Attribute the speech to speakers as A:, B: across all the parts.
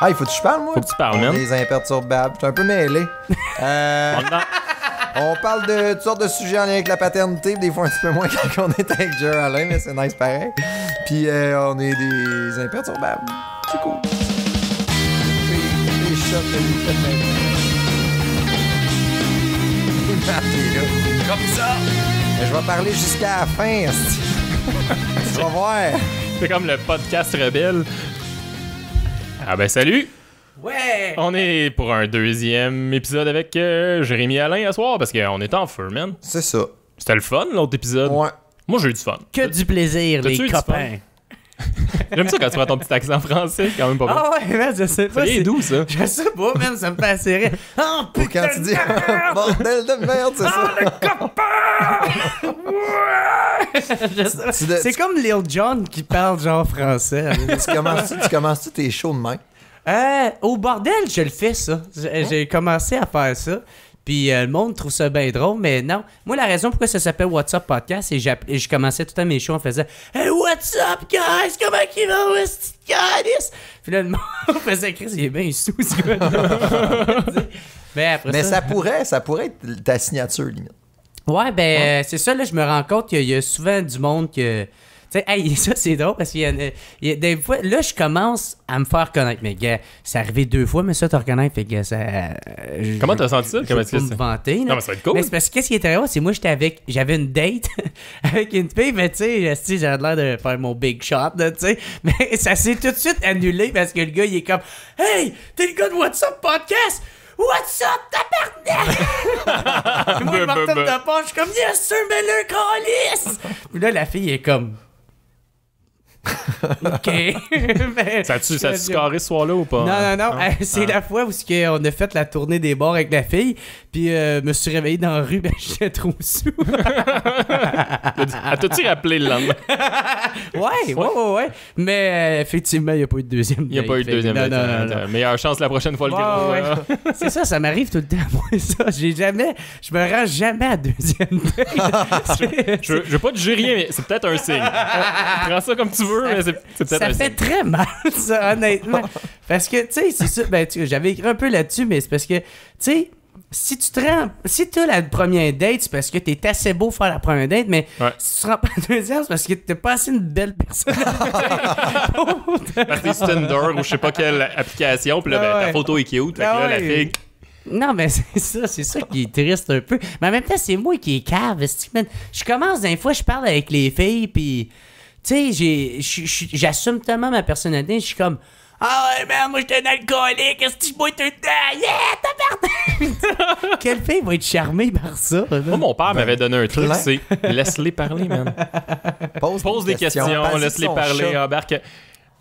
A: Ah, il faut que tu parles moi? Faut que tu parles, des imperturbables. Je suis un peu mêlé. Euh... On parle de toutes sortes de sujets en lien avec la paternité, des fois un petit peu moins quand on est avec Joe mais c'est nice pareil. Puis euh, on est des imperturbables. C'est cool.
B: Comme ça! je vais parler jusqu'à la fin, Tu vas voir! C'est comme le podcast rebelle. Ah ben salut! Ouais! On est pour un deuxième épisode avec euh, Jérémy Alain à soir parce qu'on est en fur man. C'est ça. C'était le fun l'autre épisode? Ouais. Moi j'ai eu du fun. Que
C: du plaisir, les copains.
B: J'aime ça quand tu vois ton petit accent français, quand même pas mal. Ah ouais,
C: je sais pas. C'est doux, ça. Je sais pas, même, ça me fait assez Oh, putain quand tu dis bordel de merde, c'est ça. Oh, le
A: copain! c'est
C: comme Lil Jon qui parle genre français. tu commences-tu tes shows de main? Euh, au bordel, je le fais, ça. J'ai commencé à faire ça. Puis euh, le monde trouve ça bien drôle, mais non. Moi, la raison pourquoi ça s'appelle WhatsApp Podcast, c'est que je commençais tout à mes shows en faisant Hey, what's up, guys? Comment qu'ils va, est Puis là, le monde faisait Chris, il est bien sous, ce Mais, après ça... pourrait, ça pourrait
A: être ta signature, limite.
C: Ouais, ben, c'est ça, là, je me rends compte qu'il y, y a souvent du monde que. Tu sais, hey, ça, c'est drôle parce qu'il y a, des fois, là, je commence à me faire connaître. Mais, gars, c'est arrivé deux fois, mais ça, te reconnaître. Fait que ça. Euh, Comment t'as senti ça, Comment est-ce que me Non, mais ça va être cool. c'est parce que qu'est-ce qui est drôle, c'est moi, j'étais avec. J'avais une date avec une fille, mais tu sais, j'avais l'air de faire mon big shot, tu sais. Mais ça s'est tout de suite annulé parce que le gars, il est comme Hey, t'es le gars de WhatsApp Podcast? What's up, partenaire? » moi, je m'entends de poche, suis comme, yes, sir, mais le colis là, la fille est comme,
B: OK. Ben, ça a-tu carré ce soir-là
C: ou pas? Non, hein? non, non. Euh, c'est ah. la fois où on a fait la tournée des bars avec la fille. Euh, me suis réveillé dans la rue, ben j'étais trop sous. tas
B: tu rappelé le lendemain? ouais, ouais, ouais,
C: Mais euh, effectivement, il n'y a pas eu de deuxième. Il n'y a pas eu de deuxième. Non,
B: hein, Meilleure chance la prochaine fois le ouais. Hein.
C: C'est ça, ça m'arrive tout le temps, moi, ça. J'ai jamais. Je me rends jamais à deuxième
B: date. je, je veux pas te jurer mais c'est peut-être un signe. Prends ça comme tu veux, mais c'est
C: peut-être un signe. Ça fait très mal, ça, honnêtement. Parce que, tu sais, c'est ça. Ben, j'avais écrit un peu là-dessus, mais c'est parce que, tu sais, si tu te rends, si tu as la première date, c'est parce que tu es assez beau pour faire la première date, mais si tu te rends pas la deuxième, c'est parce que t'es pas assez une belle personne. parce que c'est Tinder ou je sais pas quelle
B: application, puis là, ben, ta photo est cute, là, ah la fille.
C: Non, mais c'est ça, c'est ça qui est triste un peu. Mais en même temps, c'est moi qui est cave. Je commence des fois, je parle avec les filles, puis, tu sais, j'assume tellement ma personnalité, je suis comme ah ouais, man, moi, j'étais un alcoolique. Est-ce que je bois tout le temps? Yeah, t'as perdu! »« Quelle fille va être charmée par ça? Moi, mon père ben, m'avait donné un truc, c'est laisse-les parler, man.
B: Pose, des, questions, laisse-les parler, À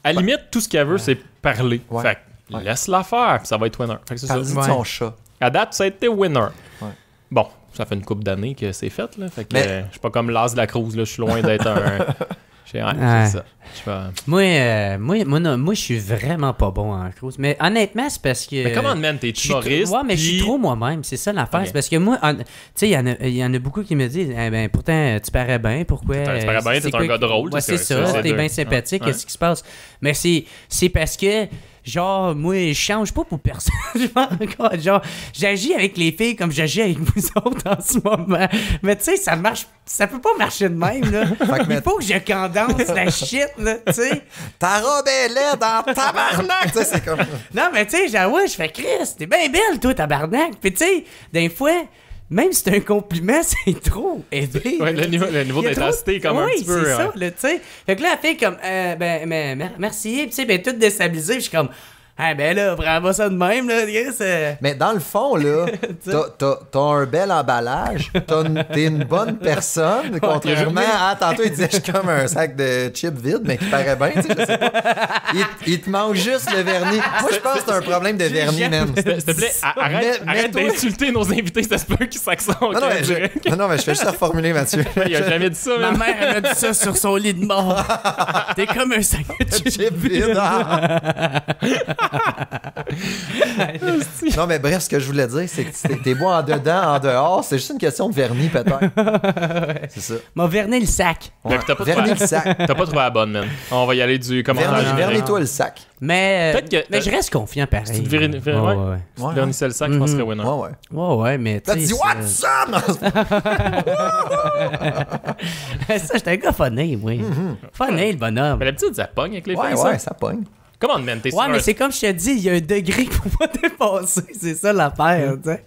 B: la limite, tout ce qu'elle veut, c'est parler. Fait Fait laisse-la faire, ça va être winner. Fait que c'est ça. son chat. À date, ça a été winner. Bon, ça fait une couple d'années que c'est fait, là. Fait que euh, je suis pas comme l'as de la Cruz, là. Je suis loin d'être un.
C: Ouais, ouais. ça. Euh, moi, moi, moi, je suis vraiment pas bon en cruise. Mais honnêtement, c'est parce que. Mais comment, même t'es choriste Ouais, mais je suis trop moi-même. C'est ça l'affaire. parce que moi, tu sais, il y, y, en a beaucoup qui me disent eh ben, pourtant, tu parais bien. Pourquoi Tu parais bien, t'es un gars drôle. Ouais, c'est ça. T'es bien sympathique. Qu'est-ce qui se passe Mais c'est parce que Genre, moi, je change pas pour personne. genre, j'agis avec les filles comme j'agis avec vous autres en ce moment. Mais tu sais, ça marche. Ça peut pas marcher de même, là. Il faut que je condense la shit, là, tu sais. Ta robe est laide tabarnak, c'est comme. non, mais tu sais, genre, ouais, je fais Christ, t'es bien belle, toi, tabarnak. Puis tu sais, des fois, même si c'est un compliment, c'est trop aidé. Ouais, le niveau, le niveau d'intensité, trop... comme oui, un petit peu. c'est hein. ça, ça, tu sais. Fait que là, elle fait comme, euh, ben, ben, merci, tu sais, ben, tout déstabilisé, je suis comme, hey, ben là, prends pas ça de même, là. Euh.
A: Mais dans le fond, là, t'as un bel emballage, t'es une bonne personne, contrairement à tantôt, il disait, je suis comme un sac de chips vide, mais qui paraît bien, tu sais, Il, te manque juste le vernis. Moi, je pense que c'est un problème de vernis, même. S'il te plaît, arrête, arrête d'insulter
B: nos invités, ça se peut qu'ils que
C: Non, non, mais je, non, fais juste
B: reformuler, Mathieu.
C: Il a jamais dit ça, Ma mère, elle a dit ça sur son lit de mort. T'es comme un sac de chips vide. Ah
A: non, mais bref, ce que je voulais dire, c'est que t'es beau en dedans, en
B: dehors. C'est juste une question de vernis, peut-être. C'est ça.
C: M'a verni le sac. pas, vernis le sac.
B: T'as pas trouvé la bonne, même On va y aller du commentaire. Vernis-toi le
C: sac. Mais, euh, mais je euh, reste confiant pareil. tu vernis, le sac, je pense que mhm. winner. Ouais, ouais. Ouais, ouais, mais tu dit what's up ça, j'étais un gars
B: oui. Mhm. le bonhomme. Mais petite ça pogne avec les ouais, Ouais, ça, ça pogne. Comment même t'es Ouais, mais c'est
C: comme je te dis, il y a un degré pour pas dépasser. C'est ça l'affaire, tu sais.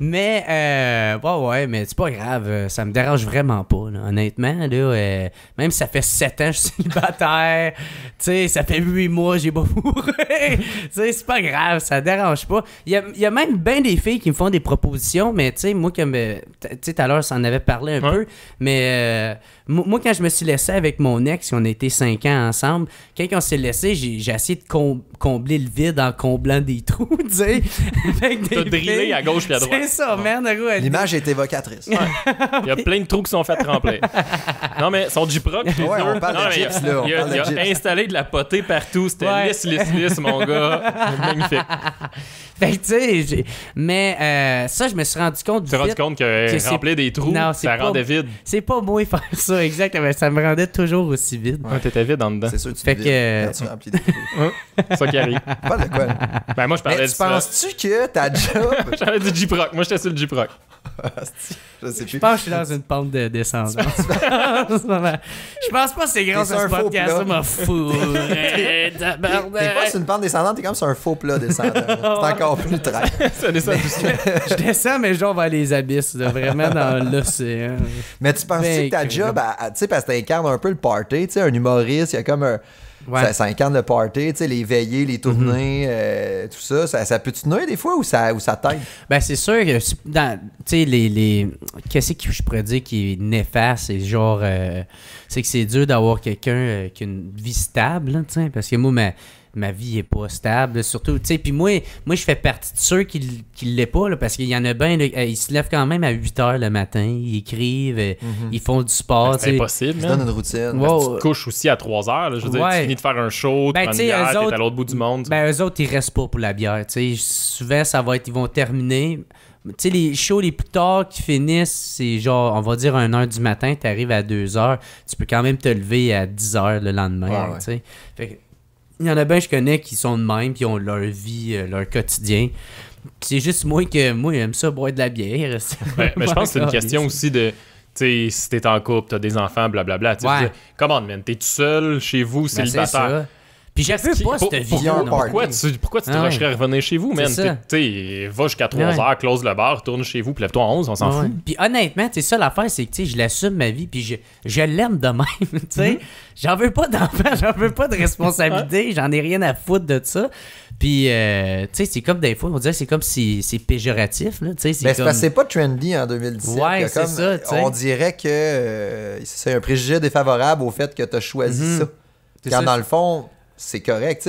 C: Mais, euh, ouais, ouais, mais c'est pas grave. Euh, ça me dérange vraiment pas, honnêtement. Là, euh, même si ça fait 7 ans que je suis célibataire, tu sais, ça fait 8 mois j'ai pas sais c'est pas grave, ça dérange pas. Il y a, même bien des filles qui me font des propositions, mais tu sais, moi, comme. Euh, tu sais, tout à l'heure, ça en avait parlé un peu, mais. Euh, moi, quand je me suis laissé avec mon ex, on a été cinq ans ensemble, quand on s'est laissé, j'ai essayé de combler le vide en comblant des trous, tu sais. T'as drillé à gauche puis à droite. C'est ça, merde.
B: L'image est évocatrice. Il y a plein de trous qui sont faits remplir non, mais son Jiproc. Ouais, on il a, a, installé de la potée partout. C'était lisse, lisse, mon gars.
C: Magnifique. Fait tu sais, mais euh, ça, je me suis rendu compte. Tu t'es rendu compte que, remplir des trous, ça pas... rendait vide. C'est pas moi faire ça. Exact, mais Ça me rendait toujours aussi vide. T'étais vide en dedans. C'est sûr, tu fait que. tu remplis des C'est ça qui arrive. Pas de quoi.
B: Ben, moi, je parlais Mais tu penses-tu que ta job. J'avais du J-Proc. Moi, j'étais sur le J-Proc.
C: je sais plus. Je pense que je suis dans une pente de descente. je pense pas que c'est grâce à ce podcast. Ça m'a fourré. T'es pas sur
A: une pente descendante, t'es comme sur un faux plat descendant. C'est encore plus très... ça Je descends, mais genre vers les
C: abysses, vraiment dans l'océan.
A: Mais tu penses-tu que ta job, tu sais, parce que t'incarnes un peu le party, tu sais, un humoriste, il y a comme un. Ça, incarne le party, tu sais, les veillées, les tournées,
C: mhm. euh, tout ça. Ça, peut peut tenir des fois ou ça, ou ça t'aide? Ben, c'est sûr que, tu sais, les. les... Qu'est-ce que je pourrais dire qui est néfaste? C'est genre. Tu euh, c'est que c'est dur d'avoir quelqu'un euh, qui a une vie stable, tu sais, parce que moi, mais ma vie est pas stable. Surtout, tu sais, puis moi, moi je fais partie de ceux qui ne l'est pas, parce qu'il y en a bien, ils se lèvent quand même à 8 heures le matin, ils écrivent, euh, mhm. ils font du sport. Ben, c'est impossible, Ils dans hein. une routine. tu couches aussi à 3 heures, je veux dire, tu finis de faire un show, ben, tu à l'autre bout du monde. Ben, eux autres, ils restent pas pour la bière, tu sais. Souvent, ça va être, ils vont terminer tu sais, les shows les plus tard qui finissent, c'est genre, on va dire 1h du matin, tu arrives à 2h, tu peux quand même te lever à 10h le lendemain. tu sais il y en a bien, je connais, qui sont de même, qui ont leur vie, euh, leur quotidien. C'est juste moi que moi, j'aime ça boire de la bière. mais je pense que c'est une question aussi de. tu sais si t'es en couple, t'as des enfants, blablabla. Bla, bla,
B: Comment, man, t'es tout seul chez vous, ben, célibataire. Puis j'accepte pas cette vision. Pourquoi, tu,
C: pourquoi tu te ah à revenir chez vous, man? t'es, va jusqu'à 3 h close le bar, tourne chez vous, lève-toi à 11, on s'en fout. Puis honnêtement, c'est ça l'affaire, c'est que je l'assume ma vie, puis je, je l'aime de même. tu sais, mhm. J'en veux pas d'enfant, j'en veux pas de responsabilité, j'en ai rien à foutre de ça. Puis, euh, tu sais, c'est comme des fois, on dirait c'est comme si c'est péjoratif. Là, c'est ben, c'est pas
A: trendy en 2017. Ouais, c'est ça. On
C: dirait que euh, c'est un préjugé défavorable au
A: fait que tu as choisi mhm. ça. Quand ça, dans le fond, c'est correct.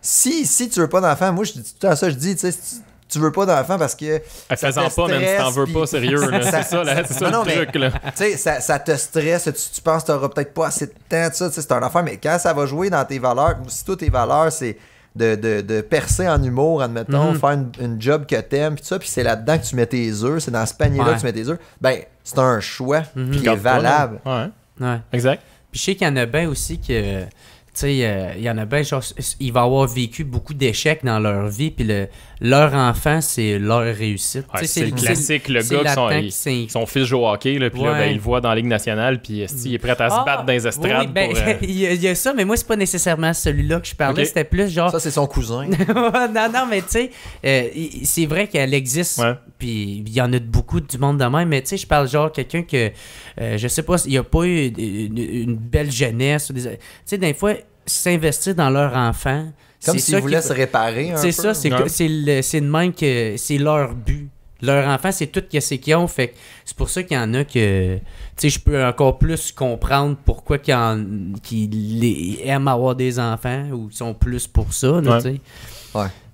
A: Si, si tu veux pas d'enfant, moi, je dis tout à ça, je dis, tu sais, si tu veux pas d'enfant parce que. Ah, ça sent pas, même si t'en veux pas, sérieux. c'est ça, là, c'est ça le truc. Ça, ça te stresse, tu, penses que t'auras peut-être pas assez de temps, ça, c'est un affaire, mais quand ça va jouer dans tes valeurs, si toutes tes valeurs, c'est de, de, de, percer en humour, admettons, mhm. faire une, job que t'aimes, puis ça, puis c'est là-dedans que tu mets tes œufs, c'est dans ce panier-là que tu mets tes œufs, ben, c'est un choix mhm. qui est valable.
C: Exact. Puis je sais qu'il y en a bien aussi que sais, euh, il y en a bien, genre, il va avoir vécu beaucoup d'échecs dans leur vie, puis le, leur enfant, c'est leur réussite. c'est le classique, le gars, son,
B: son, fils joue au hockey, puis ben, il le voit dans la Ligue nationale, puis euh, il est prêt à se ah, battre dans les estrades. Ben, euh, il,
C: y a, ça, mais moi, c'est pas nécessairement celui-là que je parlais, c'était plus genre. Ça, c'est son cousin. non, non, mais tu sais, c'est vrai qu'elle existe, puis il y en a beaucoup du monde de même, mais tu sais, je parle genre quelqu'un que, je sais pas, il n'a a pas eu une belle jeunesse. Tu sais, des fois, s'investir dans leur enfant. Comme s'ils voulaient se réparer. C'est ça, c'est de même que c'est leur but. Leur enfant, c'est tout ce qu'ils ont. Fait c'est pour ça qu'il y en a que. Tu sais, je peux encore plus comprendre pourquoi ils aiment avoir des enfants ou sont plus pour ça.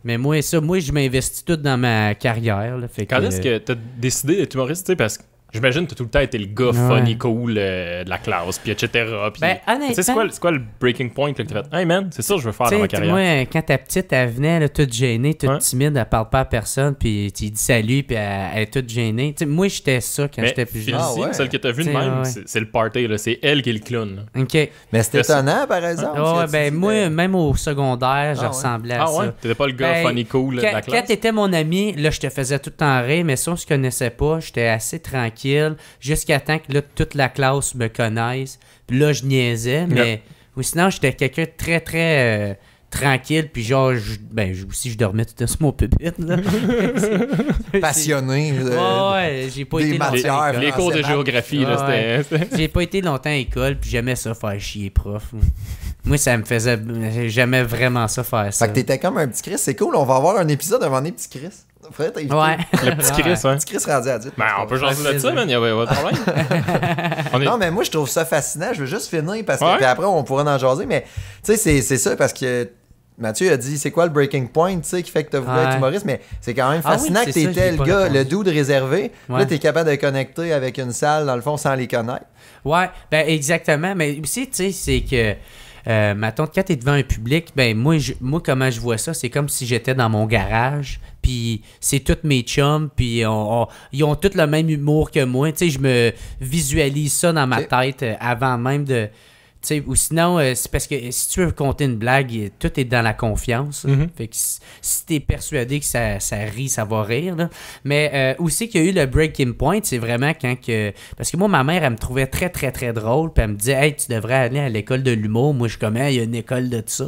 C: Mais moi, ça, moi, je m'investis tout dans ma carrière. fait Quand est-ce que tu as décidé
B: d'être humoriste? Parce que J'imagine que tu tout le temps été le gars funny, cool euh, de la classe, puis etc. Puis, ben, honnêtement. C'est quoi, le breaking point que tu fait Hey man, c'est ça que je veux faire dans ma carrière.
C: Moi, quand ta petite, elle venait, toute gênée, toute timide, elle parle pas à personne, puis tu dis salut, puis elle, est toute gênée. moi, j'étais ça quand j'étais plus jeune. Ah celle que tu as vue de même,
B: c'est le party, c'est elle qui est le clown.
C: OK. Mais c'est étonnant, par hein? exemple. ben, moi, même au secondaire, je ah ressemblais à ah ça. Ah ouais, t'étais pas le gars ben, funny, cool de la classe. Quand t'étais mon ami, là, je te faisais tout le temps rire, mais si on se connaissait pas, j'étais assez tranquille jusqu'à temps que là, toute la classe me connaisse. Puis là, je niaisais, mais sinon, j'étais quelqu'un très, très euh, tranquille. Puis genre, ben, si je dormais tout sur mon pupitre. Passionné. ouais, euh, j'ai pas des été les, cours de géographie. j'ai pas été longtemps à l'école, puis j'aimais ça faire chier prof. Moi, ça me faisait. J'aimais vraiment ça faire ça. Fait que t'étais comme un petit
A: Chris. C'est cool, on va avoir un épisode avant les petits Chris. Faudrait Ouais. Le petit Chris, ouais. Hein. Le petit Chris rendu adulte. Ben,
B: on peut jaser là-dessus, Il y avait pas de
A: problème. Non, mais moi, je trouve ça fascinant. Je veux juste finir parce que après, on pourra en jaser. Mais, tu sais, c'est ça parce que. Mathieu a dit c'est quoi le breaking point tu sais qui fait que tu voulu être humoriste mais c'est quand même ah fascinant que tu étais le gars le doux réservé là tu es capable de connecter avec une salle dans le fond sans les connaître.
C: Ouais, ben exactement mais aussi tu sais c'est que euh, ma tante, quand t'es devant un public, ben moi, moi comment je vois ça, c'est comme si j'étais dans mon garage, puis c'est tous mes chums, puis ils ont tous le même humour que moi. Tu sais, je me visualise ça dans ma tête euh, avant même de ou sinon, euh, c'est parce que si tu veux compter une blague, tout est dans la confiance. Mhm. Fait que si, tu t'es persuadé que ça, ça, rit, ça va rire. Mais euh, aussi qu'il y a eu le breaking point, c'est vraiment quand que. Parce que moi, ma mère, elle me trouvait très, très, très drôle. Puis elle me disait, hey, tu devrais aller à l'école de l'humour. Moi, je suis il y a une école de ça.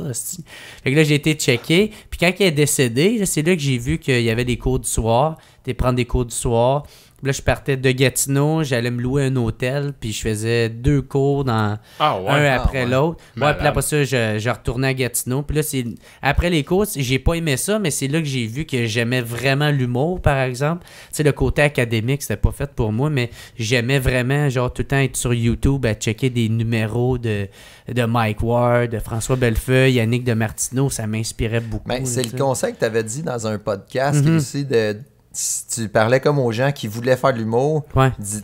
C: Fait que là, j'ai été checké. Puis quand elle est décédée, c'est là que j'ai vu qu'il y avait des cours du soir. Tu prendre des cours du soir. Là, je partais de Gatineau, j'allais me louer un hôtel, puis je faisais deux cours dans ah un ah après l'autre. Ouais, puis après ça, je, retournais à Gatineau. Puis là, c'est après les cours, j'ai pas aimé ça, mais c'est là que j'ai vu que j'aimais vraiment l'humour, par exemple. Tu le côté académique, c'était pas fait pour moi, mais j'aimais vraiment, genre, tout le temps être sur YouTube à checker des numéros de, de Mike Ward, de François Bellefeuille, Yannick de Martineau. Ça m'inspirait beaucoup. c'est le conseil
A: que tu avais dit dans un podcast mm-hmm. aussi de tu parlais comme aux gens qui voulaient faire de l'humour.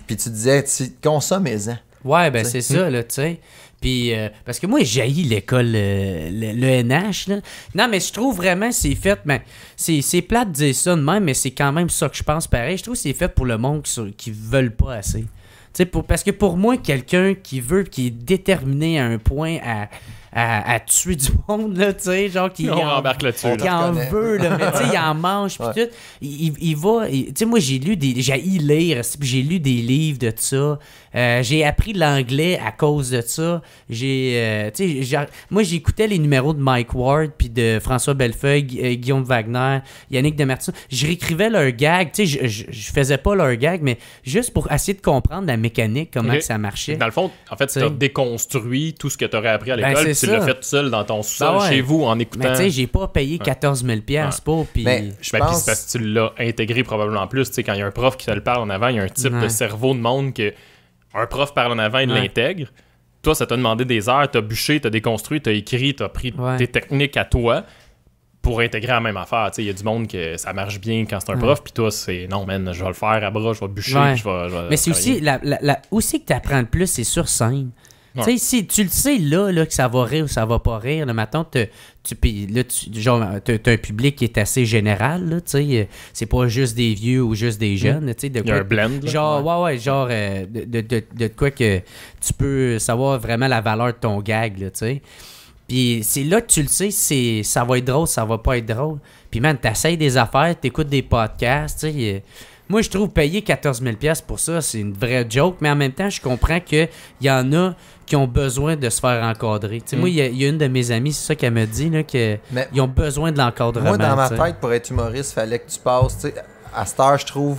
A: Puis tu disais, consommez-en. Ouais, ben c'est ça,
C: là, tu sais. Puis, euh, parce que moi, j'ai l'école, l'ENH, le, NH. Là. Non, mais je trouve vraiment c'est fait. mais ben, c'est plate de dire ça de même, mais c'est quand même ça que je pense pareil. Je trouve que c'est fait pour le monde qui, qui veulent pas assez. Pour, parce que pour moi, quelqu'un qui veut, qui est déterminé à un point à à, tuer du monde, là, tu sais, genre qui en, embarque veut, là, mais tu sais, il en mange, puis tout. Il, il va, tu sais, moi, j'ai lu des. J'ai lire, j'ai lu des livres de ça. Euh, j'ai appris l'anglais à cause de ça. Euh, j'ai, moi, j'écoutais les numéros de Mike Ward, puis de François Bellefeuille, euh, Guillaume Wagner, Yannick Demartino. Je réécrivais leur gag. je, je, faisais pas leur gag, mais juste pour essayer de comprendre la mécanique, comment ça marchait. Dans le fond,
B: en fait, tu as déconstruit tout ce que tu aurais appris à ben, l'école, tu l'as fait seul dans ton ben sol, chez vous, en écoutant. Mais tu sais, j'ai pas payé 14 000 pour, ben, je pense... parce que tu l'as intégré probablement plus. Tu sais, quand il y a un prof qui te le parle en avant, il y a un type de cerveau de monde que un prof parle en avant, il l'intègre. Toi, ça t'a demandé des heures, t'as bûché, t'as déconstruit, t'as écrit, t'as pris des tes techniques à toi pour intégrer la même affaire. Il y a du monde que ça marche bien quand c'est un prof, puis toi, c'est non, man, je vais le faire à bras, je vais bûcher, je, vais, Mais c'est aussi,
C: la, aussi que tu apprends le plus, c'est sur scène. Tu si tu le sais là, là, que ça va rire ou ça va pas rire, là, maintenant, tu, là, tu, genre, as, un public qui est assez général, tu euh, C'est pas juste des vieux ou juste des mm. jeunes, tu sais. De Il y a un blend. genre, ouais, genre, euh, de, quoi que tu peux savoir vraiment la valeur de ton gag, tu sais. Puis c'est là que tu le sais, c'est ça va être drôle, ça va pas être drôle. Puis man, t'essayes des affaires, écoutes des podcasts, tu sais. Euh, moi, je trouve payer 14 000 pour ça, c'est une vraie joke, mais en même temps, je comprends qu'il y en a qui ont besoin de se faire encadrer. Moi, mm. il y, a une de mes amies, c'est ça qu'elle me dit, qu'ils ont besoin de l'encadrement. Moi, dans ma tête,
A: pour être humoriste, il fallait que tu passes. À Star, je trouve,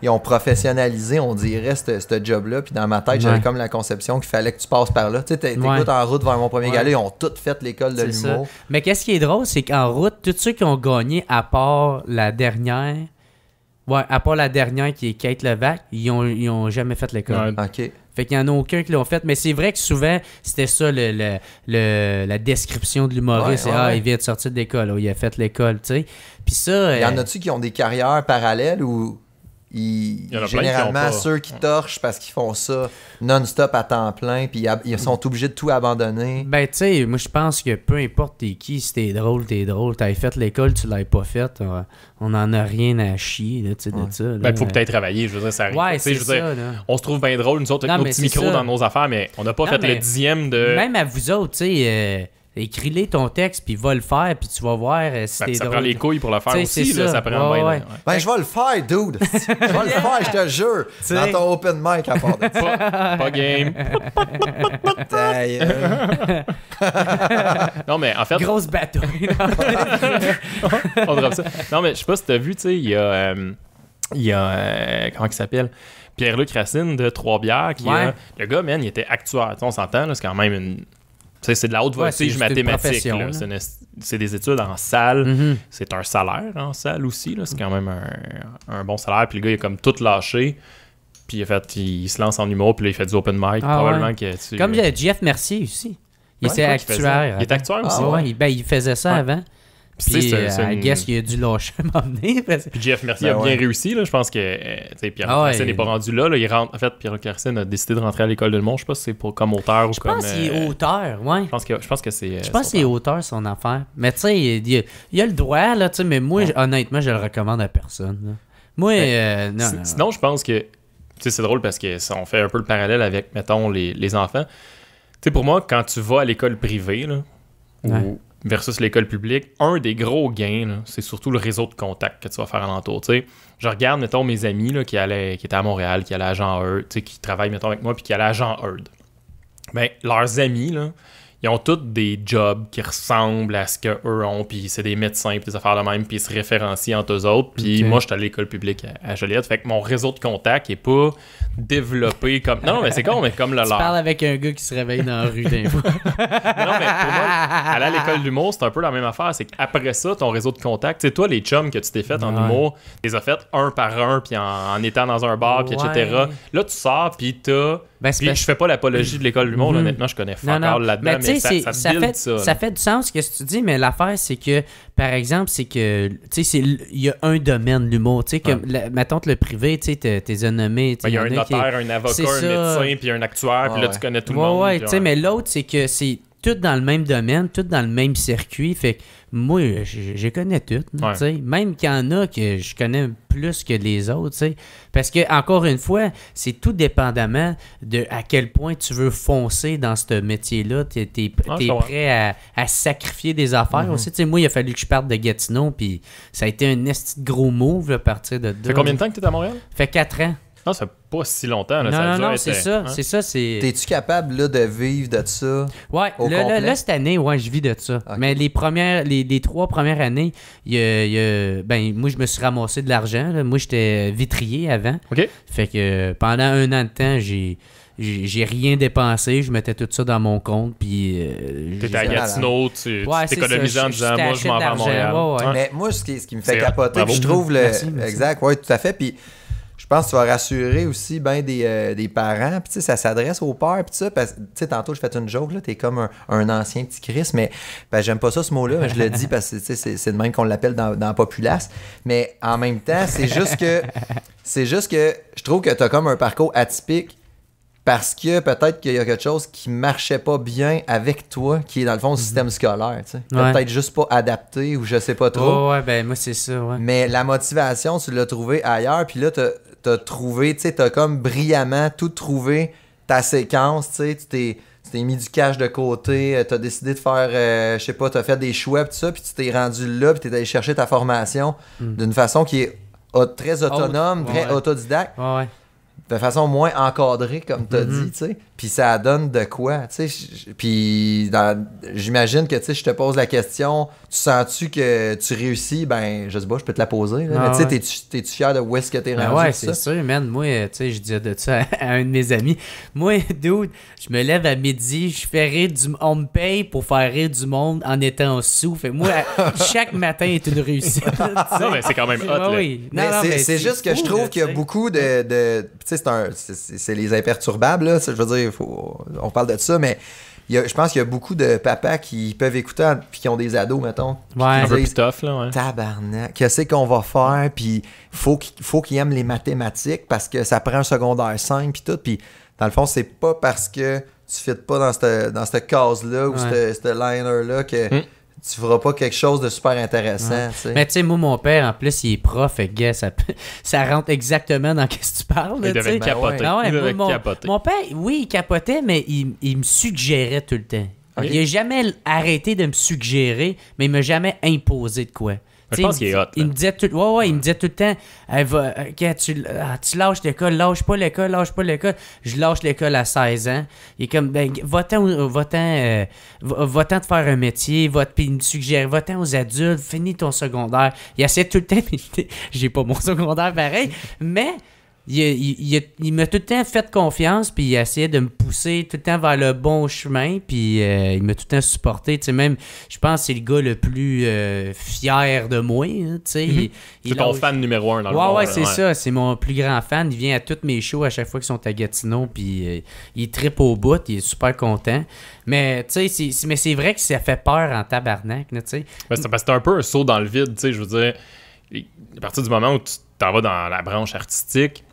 A: ils ont professionnalisé, on dirait, ce job-là. Puis dans ma tête, j'avais comme la conception qu'il fallait que tu passes par là. Tu sais, en route vers mon premier galet, ils ont toutes fait l'école de l'humour.
C: Mais qu'est-ce qui est drôle, c'est qu'en route, tous ceux qui ont gagné, à part la dernière, Ouais, à part la dernière qui est Kate Levac, ils ont, jamais fait l'école. OK. Fait qu'il n'y en a aucun qui l'ont fait. Mais c'est vrai que souvent, c'était ça le, la description de l'humoriste. ah, il vient de sortir de l'école, oh, il a fait l'école, tu sais. Puis ça. Il y en euh, a-tu
A: qui ont des carrières parallèles ou il généralement, ceux qui torchent parce qu'ils font ça non-stop à temps plein, puis ils sont obligés de tout
C: abandonner. Ben, tu sais, moi, je pense que peu importe t'es qui, si t'es drôle, t'es drôle. T'as fait l'école, tu l'as pas faite. On n'en a rien à chier, là, tu de ça. Ben, faut peut-être
B: travailler, je veux dire, ça arrive. Ouais, c'est ça,
C: On se trouve bien drôle, nous autres, avec nos petits micros dans nos
B: affaires, mais on n'a pas fait le dixième
C: de. Même à vous autres, tu sais. Euh, Écris-les ton texte, puis va le faire, puis tu vas voir euh, si ben, t'es Ça prend les couilles pour le faire aussi, là, ça. prend Ben,
A: je vais le faire, dude. Je vais le faire, je te jure. Dans ton open mic à part
B: de ça. Pas, game. Non, mais en fait, Grosse bataille. Non, mais je sais pas si t'as vu, tu sais, il y a... Euh, il y a euh, comment il s'appelle Pierre-Luc Racine de Trois-Bières qui le gars man il était actuel. on s'entend c'est quand même une c'est de la haute voltige mathématique. C'est des études en salle. Mm-hmm. C'est un salaire en salle aussi. C'est quand même un, bon salaire. Puis le gars, il a comme tout lâché. Puis il, fait, il, se lance en humour. Puis là, il fait du open mic. Ah, probablement que Comme
C: euh, Jeff Mercier aussi. Il était actuaire. Il est actuaire ah, aussi. Ah, ouais, ben, il faisait ça avant. Puis, sais, euh, une... guess
B: qu'il a dû lâcher à Parce... Puis Jeff Mercier ben a bien réussi. Là. Je pense que euh, Pierre ah n'est pas rendu là. Il rentre... En fait, Pierre Carson a décidé de rentrer à l'École de Monde. Je sais pas si c'est pour... comme auteur ou comme. Je pense qu'il est euh,
C: auteur, oui. Je pense que, je pense que c'est. Je pense qu'il est auteur, son affaire. Mais tu sais, il, a le droit, là, tu sais. mais moi, honnêtement, je le recommande à personne. Moi, ben, non, non,
B: Sinon, je pense que. Tu sais, c'est drôle parce que on fait un peu le parallèle avec, mettons, les, les enfants. Tu sais, pour moi, quand tu vas à l'école privée, là, versus l'école publique, un des gros gains, c'est surtout le réseau de contacts que tu vas faire alentour. T'sais. Je regarde, mettons, mes amis qui, qui étaient à Montréal, qui allaient à Jean Heard, qui travaillent, mettons, avec moi, puis qui allaient l'agent Jean ben, leurs amis, là, ils ont tous des jobs qui ressemblent à ce qu'eux ont, puis c'est des médecins, puis des affaires de même, puis ils se référencient entre eux autres. Puis moi, je suis à l'école publique à, Joliette, fait que mon réseau de contact est pas développé comme. Non, mais c'est con, mais comme le leur. Tu parles
C: avec un gars qui se réveille dans la rue d'un fois.
B: non, mais pour moi, aller à l'école d'humour, c'est un peu la même affaire. C'est qu'après ça, ton réseau de contact, tu sais, toi, les chums que tu t'es fait en humour, tu les as fait un par un, puis en, étant dans un bar, puis etc. Là, tu sors, puis t'as. Ben, je fais pas l'apologie de l'école du monde, mm-hmm. honnêtement, je connais fuck là-dedans ça, fait, ça,
C: fait, du sens ce que tu dis, mais l'affaire, c'est que, par exemple, c'est que, tu sais, il y a un domaine, l'humour. Tu sais, comme, mettons le privé, tu sais, t'es nommé. Il y a un notaire, un avocat, un médecin, puis un
B: actuaire, puis là, tu connais tout le monde. tu sais, mais
C: l'autre, c'est que c'est toutes dans le même domaine, toutes dans le même circuit. Fait moi, je, connais toutes. Même qu'il y en a que je connais plus que les autres. Parce que, encore une fois, c'est tout dépendamment de à quel point tu veux foncer dans ce métier-là. Tu es, ah, prêt à, sacrifier des affaires mm-hmm. aussi. moi, il a fallu que je parte de Gatineau, puis ça a été un gros move à partir de. Ça fait combien de temps que tu es à Montréal? Ça fait quatre ans.
B: Non, ça pas
A: si longtemps. Là, non, ça non, non c'est ça. Hein? T'es-tu capable là, de vivre de ça?
C: Ouais, au là, là, cette année, ouais, je vis de ça. Mais les trois premières années, ben, moi, je me suis ramassé de l'argent. Moi, j'étais vitrier avant. OK. Fait que pendant un an de temps, j'ai j'ai rien dépensé, je mettais tout ça dans mon compte, puis... Euh, T'étais à Gatineau,
B: tu t'économisais en disant « moi, je m'en vais à Montréal Mais
A: moi, ce qui, me fait capoter, je trouve... le... Exact, oui, tout à fait, puis je pense que tu vas rassurer aussi ben des, parents. Puis, tu sais, ça s'adresse aux pères. Puis, ça, parce, tu tantôt, je fais une joke, là, t'es comme un, ancien petit Chris, mais ben, j'aime pas ça, ce mot-là, je le dis parce que, c'est de même qu'on l'appelle dans, dans Populace. Mais en même temps, c'est juste que, c'est juste que je trouve que t'as comme un parcours atypique parce que peut-être qu'il y a quelque chose qui marchait pas bien avec toi, qui est dans le fond le mhm. système scolaire. Tu sais. Peut-être juste pas adapté ou je sais pas trop. Oui, ouais, ben moi c'est ça. Ouais. Mais la motivation, tu l'as trouvée ailleurs, puis là, tu as trouvé, tu sais, tu as comme brillamment tout trouvé ta séquence, tu sais, tu t'es. mis du cash de côté, euh, tu as décidé de faire, euh, je sais pas, t'as fait des choix, pis ça, puis tu t'es rendu là, puis t'es allé chercher ta formation hmm. d'une façon qui est très autonome, très autodidacte. Ouais, de façon moins encadrée, comme tu as mm-hmm. dit, tu sais puis ça donne de quoi, tu sais. Puis j'imagine que, tu sais, je te pose la question, tu sens-tu que tu réussis? Ben, je sais pas, je peux te la poser. Ah mais es tu sais, t'es-tu fier de où est-ce que t'es ben rendu? réussi ouais, c'est
C: sûr, man. Moi, tu sais, je disais de ça à, un de mes amis. Moi, dude, je me lève à midi, je fais rire du... On me paye pour faire rire du monde en étant sous. Fait moi, chaque matin est une réussite. non, mais c'est quand même hot, là. c'est juste que je trouve qu'il
A: y a beaucoup de... de tu sais, c'est les imperturbables, là. Je veux dire on parle de ça, mais je pense qu'il y a beaucoup de papas qui peuvent écouter puis qui ont des ados, mettons. Ouais, des disent, là, qu'est-ce qu'on va faire? Puis faut qu'il faut qu'ils aiment les mathématiques parce que ça prend un secondaire 5 puis tout. Puis dans le fond, c'est pas parce que tu ne pas dans cette, dans case-là ou cette, liner-là que. Hmm tu feras pas quelque chose de super intéressant. Mais
C: tu sais, moi, mon père, en plus, il est prof, et gars ça, rentre exactement dans ce que tu parles. Ah il devait capoter. mon, père, oui, il capotait, mais il, me suggérait tout le temps. Il n'a jamais arrêté de me suggérer, mais il m'a jamais imposé de quoi. Je pense qu'il est hot. Il me disait tout, ouais, ouais, il me disait tout le temps, tu, ah, tu, lâches l'école, lâche pas l'école, lâche pas l'école. Je lâche l'école à 16 ans. Il est comme, ben, va-t'en, euh, va te faire un métier, va il me suggère, va-t'en aux adultes, finis ton secondaire. Il essaie tout le temps, j'ai pas mon secondaire pareil, mais il, m'a tout le temps fait confiance, puis il essayait de me pousser tout le temps vers le bon chemin, puis euh, il m'a tout le temps supporté. même, je pense que c'est le gars le plus euh, fier de moi. Hein, mhm. C'est ton fan numéro un dans le Ouais, c'est ça. C'est mon plus grand fan. Il vient à toutes mes shows à chaque fois qu'ils sont à Gatineau, puis euh, il tripe au bout, il est super content. Mais c'est vrai que ça fait peur en tabarnak. Tu sais. c'est un peu un saut dans le vide, je
B: veux dire. À partir du moment où tu t'en vas dans la branche artistique,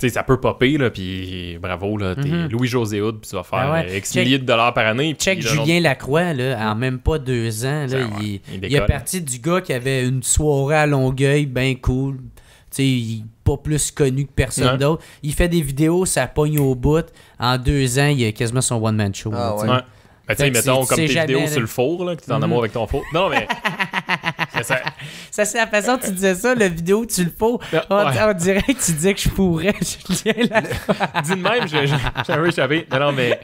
B: sais, ça peut popper, là, puis bravo, là, t'es mhm. Louis-José Hood, puis tu vas faire ah euh, X milliers de dollars par année. check Julien
C: Lacroix, là, en même pas deux ans, là, il, est parti du gars qui avait une soirée à Longueuil, bien cool. il pas plus connu que personne d'autre. Il fait des vidéos, ça pogne au bout. En deux ans, il a quasiment son one-man show. Ah tu sais, mettons, comme tes vidéos sur le four, là, que t'es en mhm. amour avec ton
B: four. Non, mais.
C: ça. c'est la façon tu disais ça, la vidéo, tu le fous. Ah, ah, On, direct dirait que tu disais que je pourrais. Je
B: Dis le même, je savais. Non, non, mais.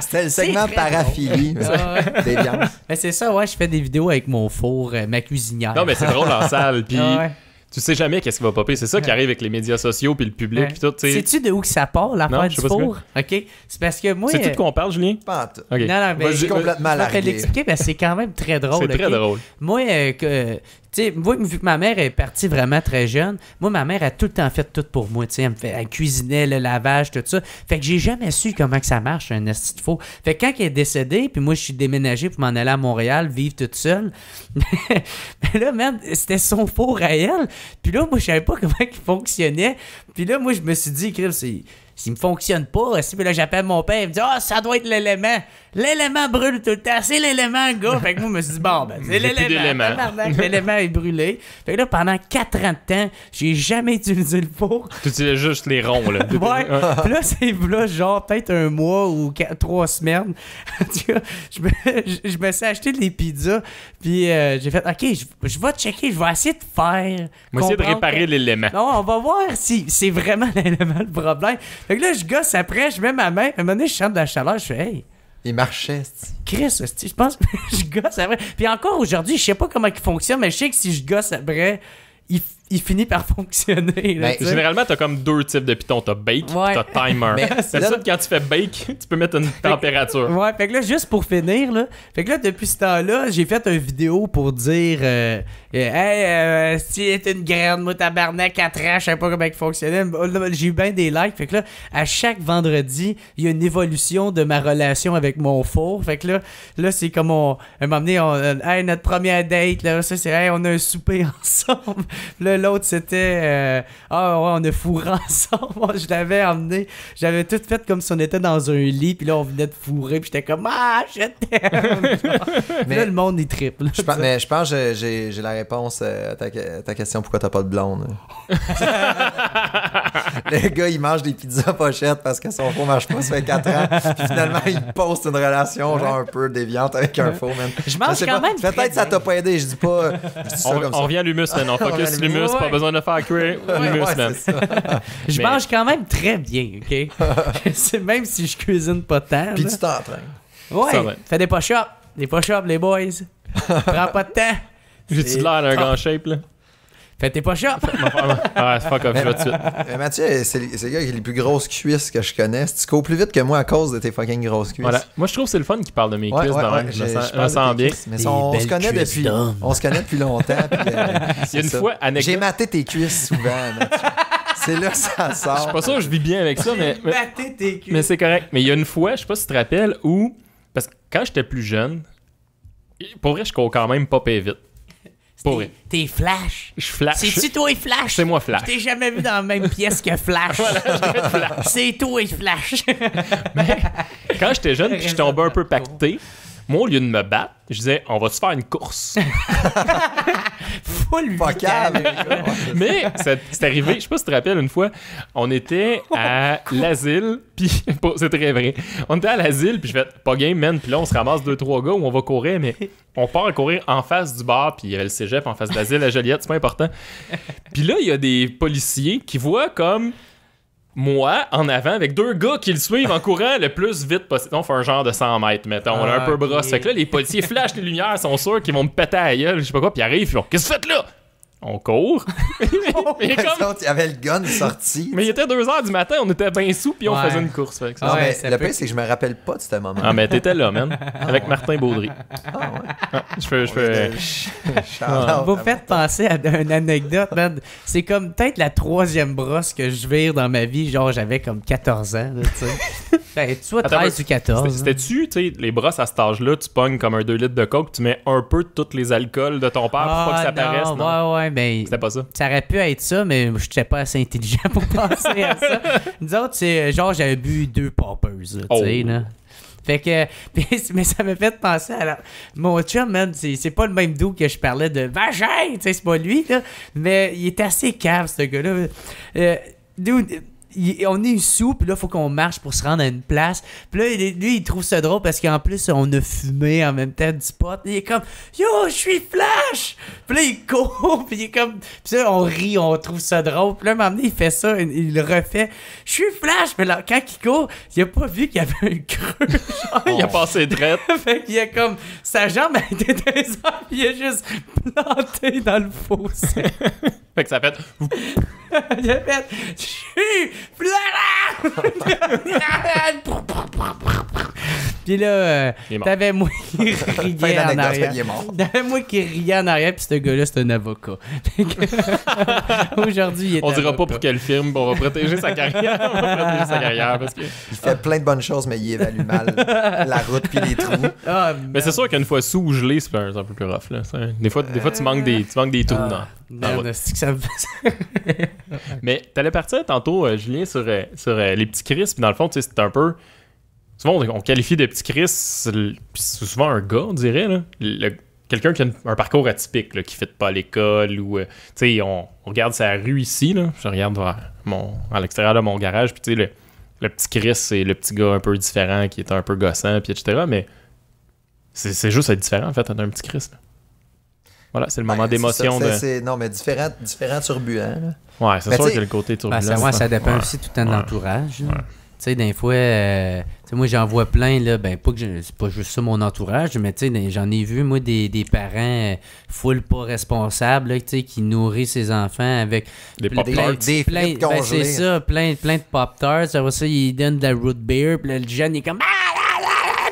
C: C'était le segment
A: paraphilie.
C: Ah, mais c'est ça, ouais, je fais des vidéos avec mon four, euh, ma cuisinière. Non, mais c'est drôle en salle. Puis
B: tu sais jamais qu'est-ce qui va popper. C'est ça qui arrive avec les médias sociaux puis le public puis tout. Sais-tu
C: de où que ça part fin du four Ok, c'est parce que moi. C'est tout euh, qu'on parle, Julien Pas okay. Non, non, mais complètement je vais te l'expliquer, mais c'est quand même très drôle. C'est très drôle. Moi, euh, vu que ma mère est partie vraiment très jeune, moi, ma mère a tout le temps fait tout pour moi. elle me fait, cuisinait le lavage, tout ça. Fait que j'ai jamais su comment que ça marche, un esti de faux. Fait que quand elle est décédée, puis moi, je suis déménagé pour m'en aller à Montréal, vivre toute seule. Mais ben là, même c'était son faux réel. Puis là, moi, je savais pas comment il fonctionnait. Puis là, moi, je me suis dit, c'est s'il me fonctionne pas, si là j'appelle mon père, il me dit Ah, ça doit être l'élément. L'élément brûle tout le temps, c'est l'élément, gars. Fait que moi, je me suis dit Bon, ben, c'est l'élément. L'élément est brûlé. Fait que là, pendant 4 ans de temps, j'ai jamais utilisé le four.
B: Tu utilises juste les ronds, là. Puis là,
C: c'est là, genre, peut-être un mois ou trois 3 semaines. je, me, je me suis acheté des pizzas, puis euh, j'ai fait Ok, je, vais checker, je vais essayer de faire. Moi essayer de réparer l'élément. Non, on va voir si c'est vraiment l'élément le problème. Fait que là, je gosse après, je mets ma main. À un moment donné, je chante de la chaleur, je fais Hey! Il marchait, Chris, je pense que je gosse après. Puis encore aujourd'hui, je sais pas comment il fonctionne, mais je sais que si je gosse après, il il finit par fonctionner. Là, ben, généralement,
B: t'as comme deux types de pitons. T'as bake, tu t'as timer. c'est ça, quand tu fais bake, tu peux mettre une température.
C: Ouais, fait que là, juste pour finir, là, fait que là, depuis ce temps-là, j'ai fait une vidéo pour dire euh, euh, Hey, euh, si t'es une grande moi, tabarnak, à ans, je sais pas comment elle fonctionnait. Oh, j'ai eu bien des likes. Fait que là, à chaque vendredi, il y a une évolution de ma relation avec mon four. Fait que là, là c'est comme on. elle un moment hey, notre première date, là, ça, c'est, hey, on a un souper ensemble. Là, l'autre, c'était euh, Ah ouais, on a fourré ensemble. Moi, je l'avais emmené. J'avais tout fait comme si on était dans un lit, puis là, on venait de fourrer, puis j'étais comme Ah, j'étais mais là, le
A: monde est triple. mais je pense j'ai j'ai la réponse euh, à ta, question pourquoi t'as pas de blonde. Hein. le gars, il mange des pizzas pochettes parce que son faux marche pas, ça fait 4 ans. finalement, il poste une relation genre un peu déviante avec un faux, man. Je mange quand même. Peut-être ça t'a pas aidé, je dis pas. on, comme
B: on revient
C: à l'humus maintenant. Focus l'humus. C'est pas besoin de faire cuire une c'est ça je mange quand même très bien, OK? même si je cuisine pas tant. Puis tu t'entraînes. Ouais, fais des push-ups. Des push-ups, les boys. Prends pas de temps. J'ai-tu l'air d'un grand shape, là?
B: Fait t'es pas Ouais, ah, fuck off,
C: je vais tout de suite. Mathieu,
A: c'est le gars qui a les plus grosses cuisses que je connais. Tu cours plus vite que moi à cause de tes fucking grosses cuisses. Voilà.
B: Moi, je trouve que c'est le fun qui parle de mes cuisses. je, me sens, bien. on, se connaît depuis,
A: on se connaît depuis longtemps. Euh,
B: il y a une fois, J'ai maté tes cuisses souvent, Mathieu. C'est là que ça sort. Je suis pas sûr que je vis bien avec ça, mais. mais maté tes cuisses. Mais c'est correct. Mais il y a une fois, je sais pas si tu te rappelles, où. Parce que quand j'étais plus jeune, pour vrai, je cours quand même pas vite. Pour
C: T'es Flash. Je
B: Flash. C'est-tu toi et Flash? C'est moi Flash. Je t'ai
C: jamais vu dans la même pièce que Flash. C'est toi et Flash.
B: Ben, quand j'étais jeune, puis je tombais un peu pacté. Moi, au lieu de me battre, je disais, on va se faire une course. Full Mais c'est arrivé, je sais pas si tu te rappelles, une fois, on était à l'asile, puis c'est très vrai. On était à l'asile, puis je fais, pas game, man, puis là, on se ramasse deux, trois gars où on va courir, mais on part à courir en face du bar, puis il y avait le cégep en face de l'asile à Joliette, c'est pas important. Puis là, il y a des policiers qui voient comme moi en avant avec deux gars qui le suivent en courant le plus vite possible. On fait un genre de 100 mètres, mettons. on a un ah, peu brosse. Fait que là, les policiers flashent les lumières, sont sûrs qu'ils vont me péter à la gueule, je sais pas quoi, puis ils arrivent, ils font Qu'est-ce que vous faites là on court. il y avait le gun sorti. mais il était 2h du matin, on était bien sous, puis on faisait une course. Fait, ouais, mais le pire, c'est que je me rappelle pas de ce moment. Ah, mais t'étais là, man. avec Martin Baudry. Ah, ouais. Ah, je fais. Je fais... Vous faites
C: penser à une anecdote, man. C'est comme peut-être la troisième brosse que je vire dans ma vie. Genre, j'avais comme 14 ans, tu sais. Ben, tu vois, 13 ou 14.
B: C'était-tu, tu sais, les brosses à cet âge-là, tu pognes comme un 2 litres de coke, tu mets un peu de tous les alcools de ton père pour pas que ça ah, paraisse,
C: non? Ouais, ouais. Ben, C'était pas ça. Ça aurait pu être ça, mais je n'étais pas assez intelligent pour penser à ça. Nous c'est euh, genre, j'avais bu deux poppers, tu oh. sais, là. Fait que, mais ça m'a fait penser à mon chum, man, c'est pas le même doux que je parlais de vagin, tu sais, c'est pas lui, là. Mais il est assez calme, ce gars-là. Euh, on est sous, puis là, faut qu'on marche pour se rendre à une place. Puis là, lui, il trouve ça drôle parce qu'en plus, on a fumé en même temps du pot. Il est comme Yo, je suis Flash! Puis là, il court, puis il est comme. Puis là, on rit, on trouve ça drôle. Puis là, un moment il fait ça, il, le refait. Je suis Flash! Mais là, quand il court, il a pas vu qu'il y avait un creux. Genre, Il a passé drette. fait qu'il a comme. Sa jambe a été pis il est juste planté dans
B: le fossé. fait que ça fait.
C: il a fait. Je suis Puis là, euh, t'avais moi qui riais en arrière. T'avais moi qui en arrière, puis ce gars-là, c'est un avocat. Aujourd'hui, il est On dira pas pour quel film, on va protéger sa carrière.
B: On va protéger sa carrière parce Il
A: fait plein de bonnes choses, mais il évalue mal
B: la route puis les trous. Ah, mais c'est sûr qu'une fois sous gelé, c'est un, peu plus rough. Des, fois, des fois, tu manques des, tu manques des trous. Ah. Mais t'allais partir tantôt, euh, Julien, sur, euh, euh, les petits Chris, puis dans le fond, c'est un peu. Souvent, on, qualifie de petits Chris, c'est souvent un gars, on dirait, là. Quelqu'un qui a un parcours atypique, qui ne fait pas l'école ou. tu sais, on, regarde sa rue ici, là. Je regarde vers mon, à l'extérieur de mon garage, puis tu sais, le, petit Chris, c'est le petit gars un peu différent qui est un peu gossant, puis etc. Mais c'est juste différent, en fait, d'un petit Chris, là. Voilà, c'est le moment d'émotion.
A: De... Non, mais différent, différent turbulent. Ouais,
C: c'est ben sûr que le côté turbulent. ça, ça dépend aussi tout le temps de l'entourage. Tu sais, des fois, euh, moi, j'en vois plein, là, ben, pas que je, c'est pas juste ça mon entourage, mais tu sais, j'en ai vu, moi, des, des parents euh, full pas responsables, qui nourrissent ses enfants avec des pop plein, des, ben, c'est ça, plein, plein de pop-tarts. ça, ils donnent de la root beer, puis le jeune, il est comme, ah,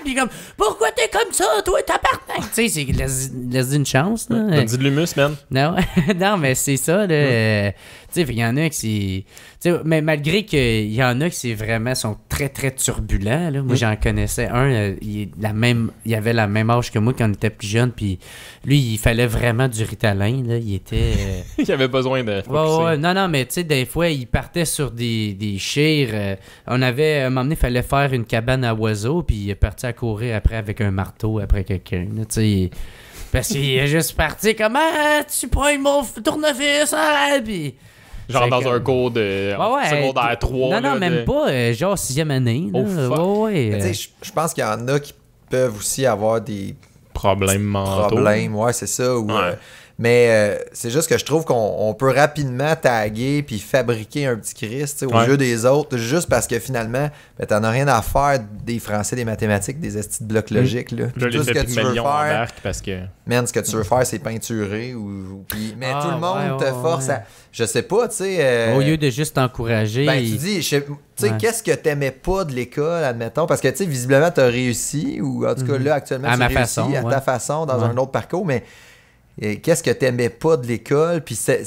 C: dit comme Pourquoi t'es comme ça, toi, tabarnak? tu sais, laisse-y une chance. Là. T'as dit de l'humus, man. Non, non mais c'est ça, là. Hmm. Euh, tu sais, il y en a qui Mais malgré qu'il y en a qui c'est vraiment sont très très turbulents. Là. Moi, mm. j'en connaissais un, euh, il, la même, il avait la même âge que moi quand on était plus jeune. Puis lui, il fallait vraiment du ritalin. Là. Il était. Euh, avait besoin de. non, non, mais tu sais, des fois, il partait sur des, des chires. Euh. on avait. À un moment donné, il fallait faire une cabane à oiseaux. Puis il est parti à courir après avec un marteau après quelqu'un. Tu sais. Parce qu'il est juste parti comme tu prends mon tournevis, ah! Genre dans un cours de euh, secondaire 3. Non, non, même pas. Genre euh, genre sixième année. Oh, ouais, Je pense qu'il y en a qui peuvent
A: aussi avoir des problèmes mentaux. Problèmes, ouais, c'est ça. Euh, mais euh, c'est juste que je trouve qu'on peut rapidement taguer puis fabriquer un petit Christ au jeu des autres, juste parce que finalement, tu ben, t'en as rien à faire des Français, des mathématiques, des estis de blocs mm. logiques. Là. tout ce que tu veux faire. Parce que... ce que tu veux faire, c'est peinturer. Ou, mais ah, tout le monde te force à. Je
C: sais pas, tu sais. Euh, au lieu de juste t'encourager. Ben, tu
A: dis, tu sais, qu'est-ce que tu t'aimais pas de l'école, admettons? Parce que, tu sais, visiblement, t'as réussi, ou en tout cas, mm-hmm. là, actuellement, tu ma à ta façon dans un autre parcours, mais qu'est-ce que t'aimais pas de l'école, puis c'est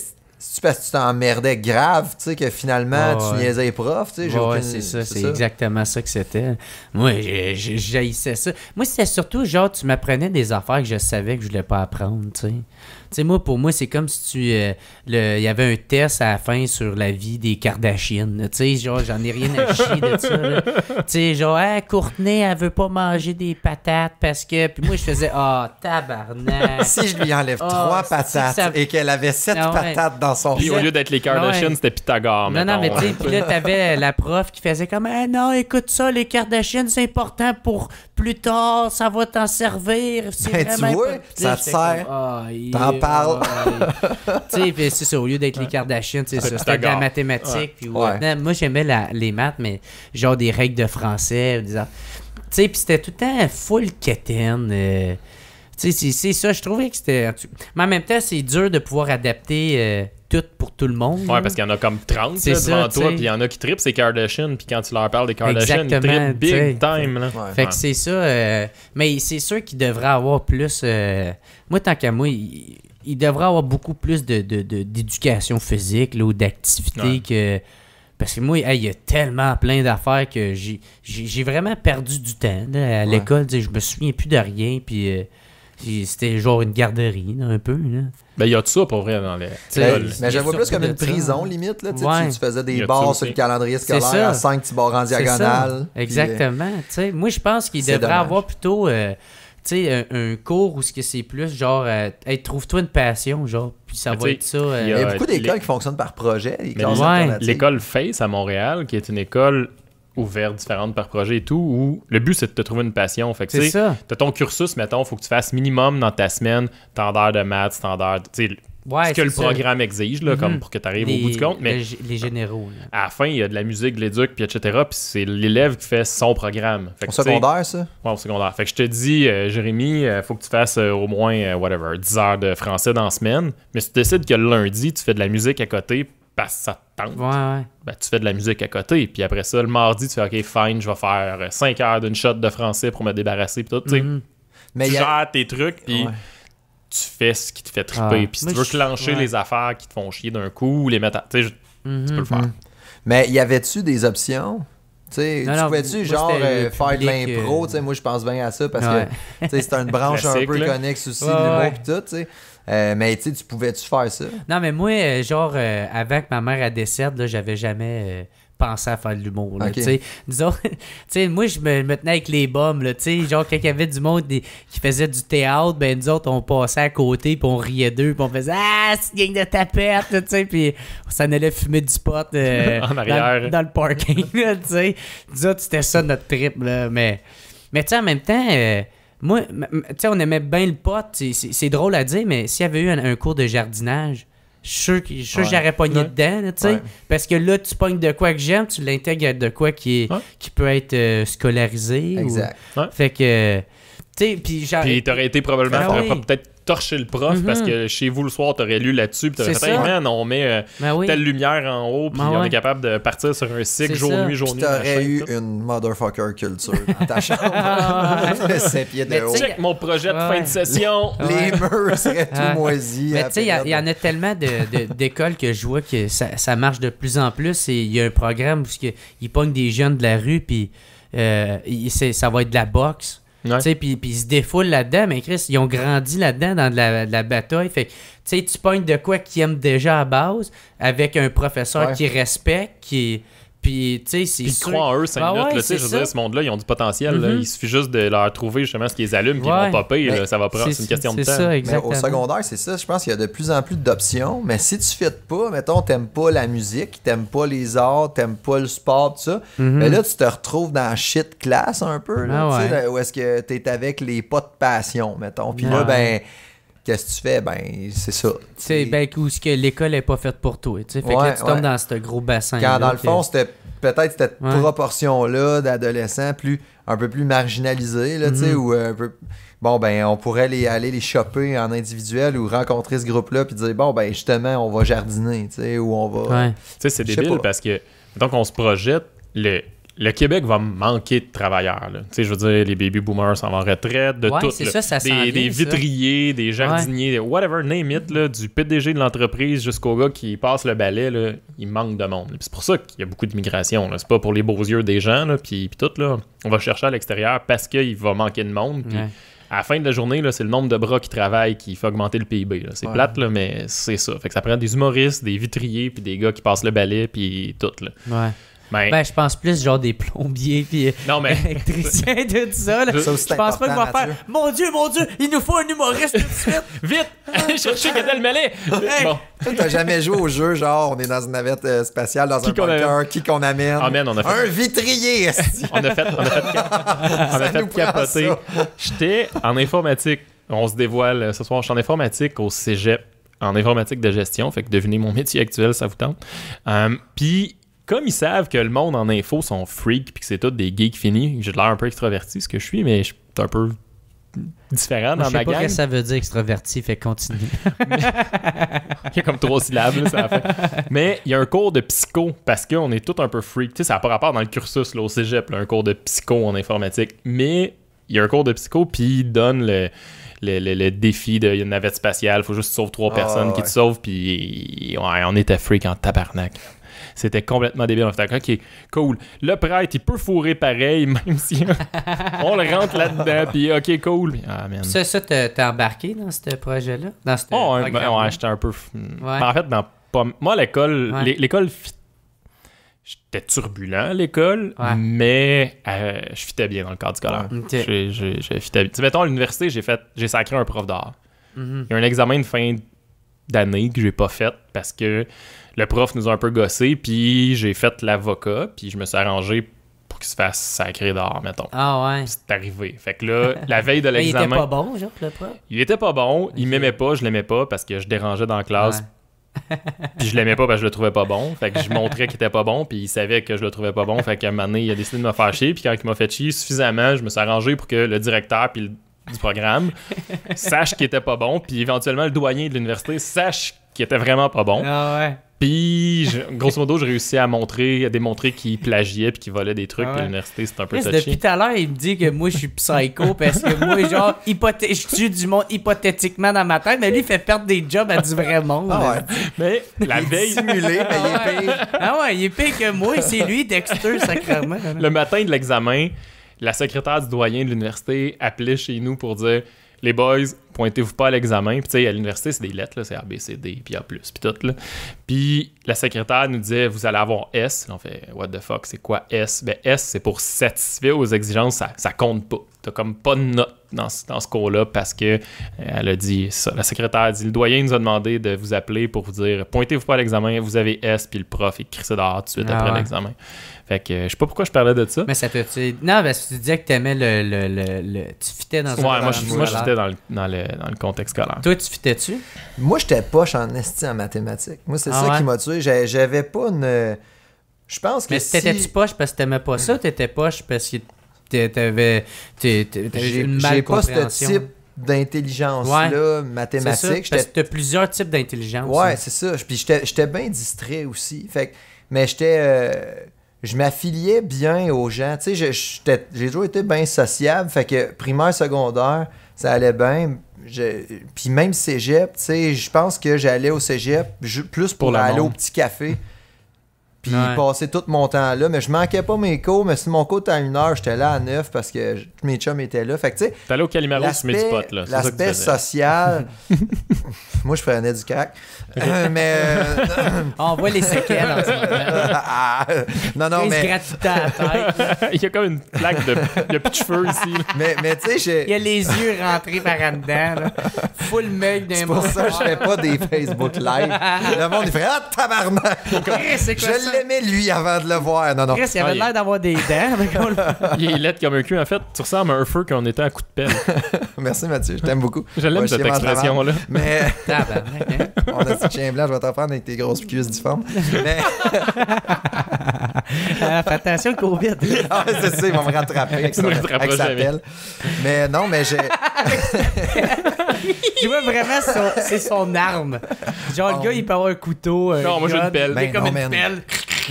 A: tu parce que tu t'emmerdais grave, que finalement, tu niaisais les profs, c'est ça, c'est
C: exactement ça que c'était. Moi, j'haïssais ça. Moi, c'était surtout, genre, tu m'apprenais des affaires que je savais que je voulais pas apprendre, sais, moi, pour moi, c'est comme si tu. Euh, il y avait un test à la fin sur la vie des Kardashian. Tu sais, genre, j'en ai rien à chier de ça. Tu sais, genre, hey, Courtenay, elle veut pas manger des patates parce que. Puis moi, je faisais, ah, tabarnak. si je lui enlève ah, trois patates et qu'elle
B: avait sept patates dans son Puis au lieu d'être les Kardashian, c'était Pythagore. Non, non, mais tu sais, puis là,
C: t'avais la prof qui faisait comme, ah non, écoute ça, les Kardashian, c'est important pour plus tard, ça va t'en servir. Ben, tu ça te sert. Ah, t'en parles. tu sais, c'est au lieu d'être les Kardashians, c'est ça. C'était de la mathématique. Moi, j'aimais les maths, mais genre des règles de français. Tu sais, puis c'était tout le temps full quétaine. Euh, tu sais, c'est ça, je trouvais que c'était. Mais en même temps, c'est dur de pouvoir adapter. Euh, tout pour tout le monde. Ouais, parce qu'il y en a comme 30 devant toi, puis il y en a qui tripent c'est
B: Kardashian, puis quand tu leur parles des Kardashian, ils trippent big time. Là. Fait que c'est
C: ça. Euh, mais c'est sûr qu'il devrait avoir plus. Euh, moi, tant qu'à moi, il, devrait avoir beaucoup plus d'éducation de, de, physique ou d'activité que. Parce que moi, il y a tellement plein d'affaires que j'ai vraiment perdu du temps. à l'école, je me souviens plus de rien, puis. Euh, c'était genre une garderie, un peu. Là. Ben, il y a de ça pour vrai dans les. Ben, mais je vois plus comme une prison, limite. Là, tu, faisais des bars sur le calendrier scolaire à 5 petits bars en diagonale. Euh, Exactement. moi, je pense qu'il devrait avoir plutôt. Euh, un, un, cours où c'est plus genre, euh, trouve-toi une passion, genre, puis ça va être ça. Il y a, beaucoup d'écoles qui
B: fonctionnent par projet. L'école ouais. Face à Montréal, qui est une école Ouvertes, différentes par projet et tout, où le but c'est de te trouver une passion. Fait c'est ça. T'as ton cursus, mettons, faut que tu fasses minimum dans ta semaine, tant d'heures de maths, standard d'heures, ce que le programme exige, là, comme mhm. pour que tu arrives au bout du compte. Mais
C: les généraux. À la
B: fin, il y a de la musique, de l'éduc, puis etc. Puis c'est l'élève qui fait son programme. Fait au secondaire, ça? Ouais, au secondaire. Fait que je te dis, euh, Jérémy, euh, faut que tu fasses euh, au moins, whatever, 10 heures de français dans la semaine. Mais si tu décides que le lundi, tu fais de la musique à côté parce ça te tente. Ben, tu fais de la musique à côté. Puis après ça, le mardi, tu fais OK, fine, je vais faire 5 euh, heures d'une shot de français pour me débarrasser. Puis tout, tu sais.
A: Mhm. Mais tu gères
B: tes trucs. Puis tu fais ce qui te fait triper. Ah. Puis si tu veux clencher les affaires qui te font chier d'un coup les mettre. Tu peux le mhm. faire.
A: Mais y avait-tu des options? tu pouvais-tu genre euh, faire de l'impro? Euh, moi, je pense bien à ça parce que c'est une branche un peu connexe aussi, ouais, l'humour tout. sais. Euh, mais tu tu pouvais-tu faire ça?
C: Non, mais moi, euh, genre, avec euh, avant que ma mère à décède, j'avais jamais pensé à faire de l'humour. Okay. Disons, moi, je me, tenais avec les bombes. Là, genre, quand il y avait du monde qui faisait du théâtre, ben nous autres, on passait à côté, puis on riait d'eux, puis on faisait Ah, c'est gang de tapette, tu puis on s'en allait fumer du pot en arrière. Dans, le parking. tu sais. Nous autres, c'était ça notre trip. Là, mais mais tu sais, en même temps. Moi, tu sais, on aimait bien le pote C'est drôle à dire, mais s'il y avait eu un, cours de jardinage, je suis sûr que j'aurais pogné dedans, tu sais. Parce que là, tu pognes de quoi que j'aime, tu l'intègres de quoi qui, est, qui peut être euh, scolarisé. Exact. Fait que. Tu sais, puis Puis t'aurais été probablement. Ben
B: peut-être torcher le prof mhm. parce que chez vous le soir, t'aurais lu là-dessus, puis t'aurais fait, hey, man, on met euh, ben telle lumière en haut, puis ben on est capable de partir sur un cycle jour,
A: nuit, jour, nuit. T'aurais eu une motherfucker culture dans ta
C: chambre. Ah, de haut. Check mon projet de fin de session. Les murs seraient tout moisis. Mais tu sais, il y, en a tellement d'écoles que je vois que ça, marche de plus en plus et il y a un programme où ils pognent des jeunes de la rue, puis euh, ça va être de la boxe sais Puis ils se défoulent là-dedans, mais Chris, ils ont grandi là-dedans dans de la, de la bataille. Fait tu pognes de quoi qu'ils aiment déjà à base, avec un professeur qu'ils qui respecte, qui puis, tu sais, c'est. Puis ils croient en eux bah c'est un minutes. je veux dire, ce
B: monde-là, ils ont du potentiel. Mm-hmm. Il suffit juste de leur trouver justement ce qu'ils allument, puis ils vont popper. payer. ça va prendre. C'est une question de temps. Ça, exactement. Mais au secondaire,
A: c'est ça. Je pense qu'il y a de plus en plus d'options. Mais si tu fais pas, mettons, t'aimes pas la musique, t'aimes pas les arts, t'aimes pas le sport, tout ça. Mais mm-hmm. ben là, tu te retrouves dans shit classe un peu. Ah là, où est-ce que t'es avec les pas de passion, mettons. Puis là, ben qu'est-ce que tu fais? Ben, c'est ça. Tu
C: sais, ben, ce que l'école n'est pas faite pour toi. Fait que tu tombes dans ce gros bassin. Quand, dans le fond, c'était
A: peut-être cette proportion-là d'adolescents plus un peu plus marginalisés, là, mhm. ou euh, Bon, ben, on pourrait aller les choper en individuel ou rencontrer ce groupe-là puis dire, bon, ben,
B: justement, on va jardiner, tu ou on va. Tu sais, c'est débile parce que, donc, on se projette le le Québec va manquer de travailleurs. Là. Je veux dire, les baby boomers sont vont en retraite, de tout. Ça, ça des, vitriers, des jardiniers, whatever, name it, du PDG de l'entreprise jusqu'au gars qui passe le balai, il manque de monde. C'est pour ça qu'il y a beaucoup d'immigration. C'est pas pour les beaux yeux des gens, puis tout. Là. On va chercher à l'extérieur parce qu'il va manquer de monde. À la fin de la journée, c'est le nombre de bras qui travaillent qui fait augmenter le PIB. C'est plate, mais c'est ça. Fait que ça prend des humoristes, des vitriers, puis des gars qui passent le balai, puis tout. Là. Ben, ben, je
C: pense plus genre des plombiers puis euh, électriciens de tout ça. je pense pas qu'on va faire Mon Dieu, mon Dieu, il nous faut un humoriste tout de suite. Vite, hein? Cherchez chercher Gadel Bon.
A: Tu jamais joué au jeu, genre on est dans une navette euh, spatiale, dans un bunker, qui qu'on amène. Un
B: vitrier. on a fait, on a fait, on a fait capoter. J'étais en informatique. On se dévoile euh, ce soir. Je suis en informatique au cégep, en informatique de gestion. Fait que devinez mon métier actuel, ça vous tente. Um, puis comme ils savent que le monde en info sont freaks puis que c'est tout des geeks finis, j'ai l'air un peu extraverti ce que je suis, mais je suis un peu
C: différent dans ma gang. Je sais pas que ça veut dire extraverti, fait continue.
B: il y a comme trois syllabes, fait. Mais il y a un cours de psycho parce qu'on est tous un peu freaks. Tu sais, ça n'a pas rapport dans le cursus là, au cégep, un cours de psycho en informatique. Mais il y a un cours de psycho, puis il donne le. défi de navette spatiale, faut juste sauver trois ah, personnes qui te sauvent, puis on était freak en tabarnak. C'était complètement débile. On fait OK, cool. Le prêtre, il peut fourrer pareil, même si on le rentre là-dedans. Puis OK, cool. Ah, ça,
C: ça, t'es embarqué dans ce projet-là Dans oh, j'étais
B: un peu. Hmm. Ben, en fait, dans pas... moi, l'école, l'école j'étais turbulent l'école, mais euh, je fitais bien dans le cadre scolaire. Okay. J'ai, bien tu sais mettons, à l'université, j'ai fait j'ai sacré un prof d'art. Mm-hmm. Il y a un examen de fin d'années que j'ai pas fait parce que le prof nous a un peu gossé, puis j'ai fait l'avocat, puis je me suis arrangé pour qu'il se fasse sacré d'or, mettons. Ah ouais. C'est arrivé. Fait que là, la veille de l'examen. il était pas bon, genre, le prof. Il était pas bon, il m'aimait pas, je l'aimais pas parce que je dérangeais dans la classe. puis je l'aimais pas parce que je le trouvais pas bon. Fait que je montrais qu'il était pas bon, puis il savait que je le trouvais pas bon. Fait qu'à un moment il a décidé de me faire chier. Puis quand il m'a fait chier suffisamment, je me suis arrangé pour que le directeur puis du programme, sache qu'il était pas bon, puis éventuellement le doyen de l'université sache qu'il était vraiment pas bon. Ah ouais. Puis, grosso modo, j'ai réussi à montrer, à démontrer qu'il plagiait puis qu'il volait des trucs. Ah l'université, c'est un peu touché. Depuis
C: tout à l'heure, il me dit que moi, je suis psycho parce que moi, genre, je tue du monde hypothétiquement dans ma tête, mais lui, il fait perdre des jobs à du vrai monde. Ah ouais. Mais la veille. Il il est ah pire. Ah ouais, il est pire que moi. C'est lui, Dexter, sacrément. Le
B: matin de l'examen, la secrétaire du doyen de l'université appelait chez nous pour dire les boys, pointez-vous pas à l'examen. Puis, tu sais, à l'université, c'est des lettres, c'est A, B, C, D, puis A, puis tout, Puis, la secrétaire nous disait vous allez avoir S. On fait what the fuck, c'est quoi S Ben S, c'est pour satisfaire aux exigences, ça, compte pas. T'as comme pas de note dans, dans ce cours-là parce que euh, elle a dit ça. La secrétaire a dit le doyen nous a demandé de vous appeler pour vous dire pointez-vous pas à l'examen, vous avez S, puis le prof il crie ça dehors tout de suite ah après l'examen. Fait que
C: je sais pas pourquoi je parlais de ça. Mais ça peut tu Non, mais si tu disais que t'aimais le, le, le, Tu fitais dans ouais, moi, je, dans le, dans, le, contexte scolaire. Toi, tu fitais-tu
A: Moi, j'étais poche en esti en mathématiques. Moi, c'est ça ah qui m'a tué j'avais pas une. Je pense que. Mais t'étais-tu
C: poche parce que t'aimais pas ça, t'étais poche parce que t'avais. T'avais une Pas ce type
A: d'intelligence-là, mathématique. Ça, parce t'as
C: plusieurs types d'intelligence. Ouais,
A: hein. c'est ça. Puis j'étais bien distrait aussi. Fait que... mais j'étais. Euh, je m'affiliais bien aux gens. Tu sais, j'ai toujours été bien sociable. Fait que primaire, secondaire, ça allait bien. Puis même cégep, tu sais, je pense que j'allais au cégep plus pour, aller au petit café puis ouais. passer tout mon temps là. Mais je manquais pas mes cours, mais si mon cours était à une heure j'étais là à neuf parce que mes chums étaient là. Fait que tu sais. T'allais au Calimaro tu du là. L'aspect social. moi, je prenais du cac. Euh, mais. Euh, On voit les séquelles en ce moment. non, non, mais.
C: gratuit
B: Il y a comme une plaque de. Il y a de cheveux ici. Mais, mais tu sais, j'ai. Il y a les
C: yeux rentrés par en dedans, là. Full mug d'un C'est pour ça que je fais pas des Facebook Live.
A: Le monde, il fait Ah, tabarnak! Je je l'aimais, lui, avant de le voir. Non, non. il avait ah,
B: l'air
C: d'avoir des dents.
B: il est comme un cul. En fait, tu ressembles à un feu quand on était à coup de pelle. Merci, Mathieu. Je t'aime beaucoup. Je l'aime, cette expression-là. Mais. on a dit chien
A: blanc, je vais t'en prendre avec tes grosses cuisses difformes. Mais. Ah, fais attention au COVID. ah, c'est ça, il va me rattraper avec, me avec sa pelle. Mais non, mais j'ai
C: tu vois vraiment, c'est son arme. Genre, le oh. gars, il peut avoir un couteau. non, moi, j'ai une pelle. Ben comme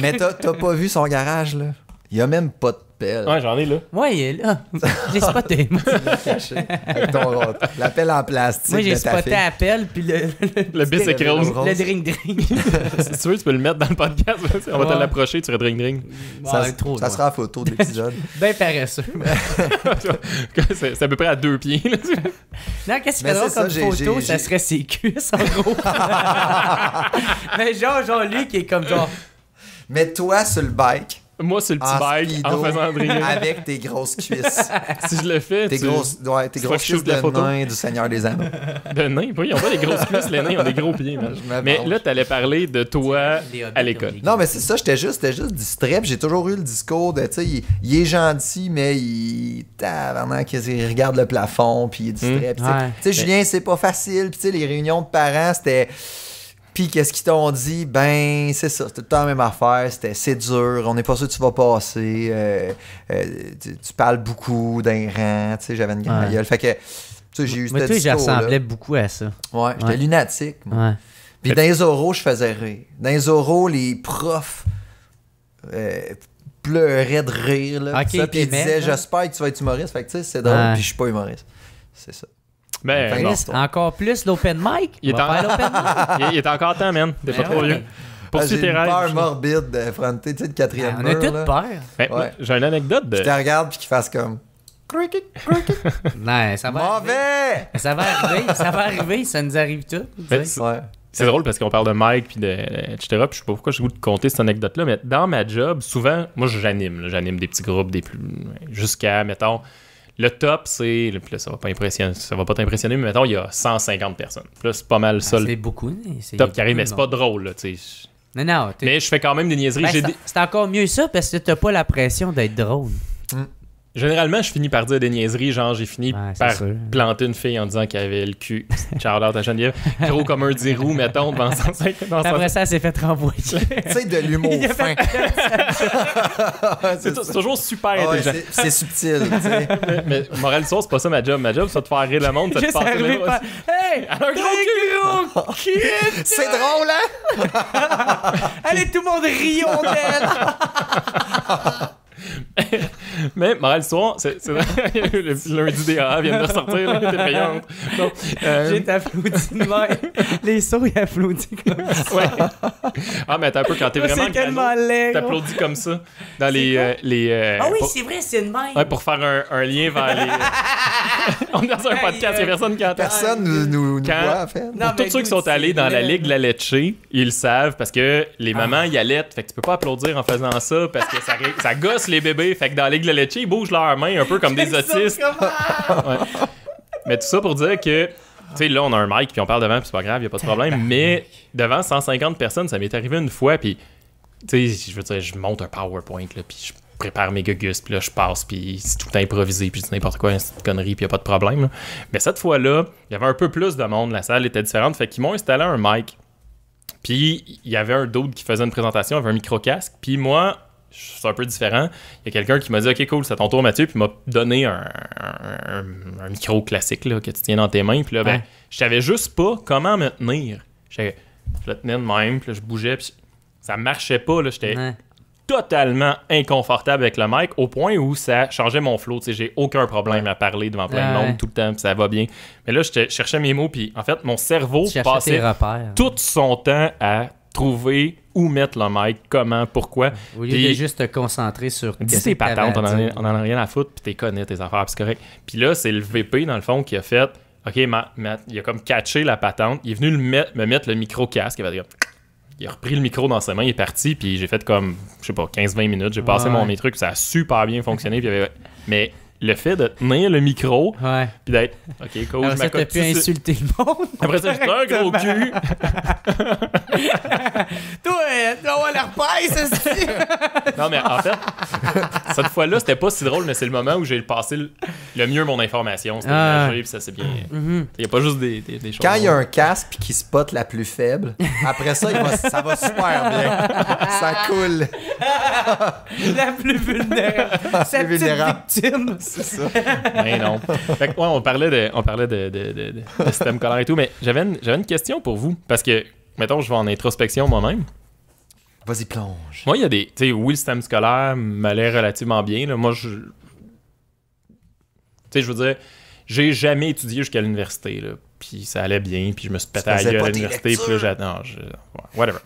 C: Mais t'as pas vu son garage, là.
A: Il y a même pas de Ouais, j'en ai là. Ouais, il est là.
B: J'ai spoté. la pelle en plastique. Moi, j'ai spoté la
C: pelle, puis le. Le, le bis est Le drink-drink.
B: si tu veux, tu peux le mettre dans le podcast. On va te l'approcher, tu seras drink-drink. ça, ça sera la photo de l'épisode. ben paresseux. c'est à peu près à deux pieds.
C: non, qu'est-ce qu'il tu comme photo Ça serait ses cuisses, en gros. Mais genre, genre, lui qui est comme genre. Mets-toi sur le bike moi, c'est
A: le petit ah, bike en faisant vraiment Avec
B: tes grosses cuisses. si je le fais, tes tu... grosses, ouais, tes grosses cuisses de, la photo. nain
A: du Seigneur des
B: Anneaux. De nain, oui, ils ont pas les grosses cuisses, les nains ils ont des gros pieds. Mais là, t'allais parler de toi à l'école.
A: Non, mais c'est ça, j'étais juste, juste distrait. J'ai toujours eu le discours de, tu sais, il, est gentil, mais il, tabarnak, il regarde le plafond, puis il est distrait. Hum. tu sais, Julien, c'est pas facile. tu sais, les réunions de parents, c'était puis qu'est-ce qu'ils t'ont dit? Ben, c'est ça, c'était tout la même affaire, c'était c'est dur, on n'est pas sûr que tu vas passer, euh, euh, tu, parles beaucoup d'un rang, tu sais, j'avais une grande ouais. gueule. Fait que, tu sais, j'ai eu cette tu j'assemblais beaucoup à ça.
C: Ouais, j'étais lunatique. Moi. Puis dans
A: les oraux, je faisais rire. Dans les oraux, les profs euh,
C: pleuraient de rire, là, ah, puis ils disaient hein? «
A: J'espère que tu vas être humoriste. » Fait que, tu sais, c'est drôle, puis je suis pas humoriste. C'est ça
C: ben encore plus l'open mic. Il, est encore temps, man. T'es pas ben trop vieux. Ah, j'ai une peur
A: morbide de euh, fronter, tu sais, de quatrième ah, on mur. a peur.
B: Ben, j'ai une anecdote. Je te regarde puis qu'il fasse comme... Cricket, cricket. non, ça
C: va Mauvais! Ça va arriver, ça va arriver, ça nous arrive tout.
B: C'est drôle parce qu'on parle de Mike puis de etc. Puis je sais pas pourquoi je voulais te compter cette anecdote-là, mais dans ma job, souvent, moi j'anime, j'anime des petits groupes, des plus jusqu'à mettons le top, c'est. Là, ça va pas impressionner. Ça va pas t'impressionner, mais mettons, il y a 150 personnes. Là, c'est pas mal ça. Ah, c'est beaucoup. Hein, top qui mais c'est pas drôle, là, tu sais. Non, non. Mais je fais quand même des niaiseries. Ben,
C: c'est encore mieux ça parce que t'as pas la pression d'être drôle. Hmm.
B: Généralement, je finis par dire des niaiseries, genre j'ai fini par planter une fille en disant qu'elle avait le cul. Shout à Geneviève. Gros comme un dirou, mettons, dans son
C: Après ça, elle s'est fait renvoyer. tu sais, de l'humour fin.
B: c'est toujours super ah ouais, C'est subtil. mais, mais morale source, c'est pas ça ma job. Ma job, c'est de faire rire le monde. C'est pas... Hey!
C: un gros c'est drôle, hein? Allez, tout le monde rions d'elle!
B: Mais morale Soir, c'est, c'est... le lundi des vient de ressortir, là, payante. Euh, J'ai
C: applaudi de même. Les souris ils applaudissent comme ça. Ouais.
B: Ah, mais t'as un peu, quand t'es vraiment c'est tellement t'applaudis comme ça. Dans les, euh, les... Euh, ah oui, c'est
C: vrai, c'est une même. Ouais,
B: pour faire un, lien vers les... On est dans un podcast, il n'y a personne qui entend. Personne nous, nous, quand... voit, en fait. Non, tous ceux qui sont allés dans la Ligue de la letcher ils le savent parce que les mamans ah. y allaient. Fait que tu peux pas applaudir en faisant ça parce que ça, ça gosse les bébés. Fait que dans l'aigle Ligue ils bougent leurs mains un peu comme des autistes. Ah! Mais tout ça pour dire que tu sais, là, on a un mic, puis on parle devant, puis c'est pas grave, y a pas de problème. Mais devant 150 personnes, ça m'est arrivé une fois, puis, tu sais, je veux dire, je monte un PowerPoint, là, puis je prépare mes gugus, puis là, je passe, puis c'est tout improvisé, puis c'est n'importe quoi, une connerie, puis y a pas de problème. Mais cette fois-là, il y avait un peu plus de monde, la salle était différente, fait qu'ils m'ont installé un mic. Puis, il y avait un d'autre qui faisait une présentation, avec un micro-casque, puis moi, c'est un peu différent. Il y a quelqu'un qui m'a dit Ok, cool, c'est ton tour, Mathieu, puis m'a donné un, micro classique là, que tu tiens dans tes mains. Puis là, ben, je savais juste pas comment me tenir. Je, le tenais de même, puis je bougeais, puis ça marchait pas. J'étais totalement inconfortable avec le mic au point où ça changeait mon flow. J'ai aucun problème à parler devant plein de monde tout le temps, puis ça va bien. Mais là, je cherchais mes mots, puis en fait, mon cerveau passait tout son temps à trouver où mettre le mic, comment, pourquoi. Au lieu de juste te concentrer sur Dis tes patentes, on n'en a rien à foutre, puis t'es connais tes affaires, c'est correct. Puis là, c'est le VP, dans le fond, qui a fait OK, Matt, il a comme catché la patente, il est venu me mettre le micro-casque, il a repris le micro dans sa main, il est parti, puis j'ai fait comme, je sais pas, 15-20 minutes, j'ai passé mon, mes trucs, ça a super bien fonctionné, puis il avait, mais le fait de tenir le micro, ouais. puis d'être OK, cool, je ça pu insulter
C: le monde. Après ça, j'étais un gros cul. Toi, on va la paille, ceci.
B: non, mais en fait, cette fois-là, c'était pas si drôle, mais c'est le moment où j'ai passé le, mieux mon information. C'était ah. ça, c'est bien. Mm-hmm. Il n'y a pas juste des, choses. Quand il y a un
A: casque qui spot la plus faible,
B: après ça, ça va super bien. ça coule. la plus
C: vulnérable. la petite vulnérable. victime c'est ça.
B: Mais non. Fait que, on parlait de, on parlait de, système scolaire et tout, mais j'avais une, question pour vous. Parce que, mettons, je vais en introspection moi-même. Vas-y, plonge. Moi, il y a des. Tu sais, oui, le système scolaire m'allait relativement bien. Là. Moi, je. Tu sais, je veux dire, j'ai jamais étudié jusqu'à l'université. Là. Puis ça allait bien, puis je me suis pété à l'université. Puis là, j'attends. Whatever.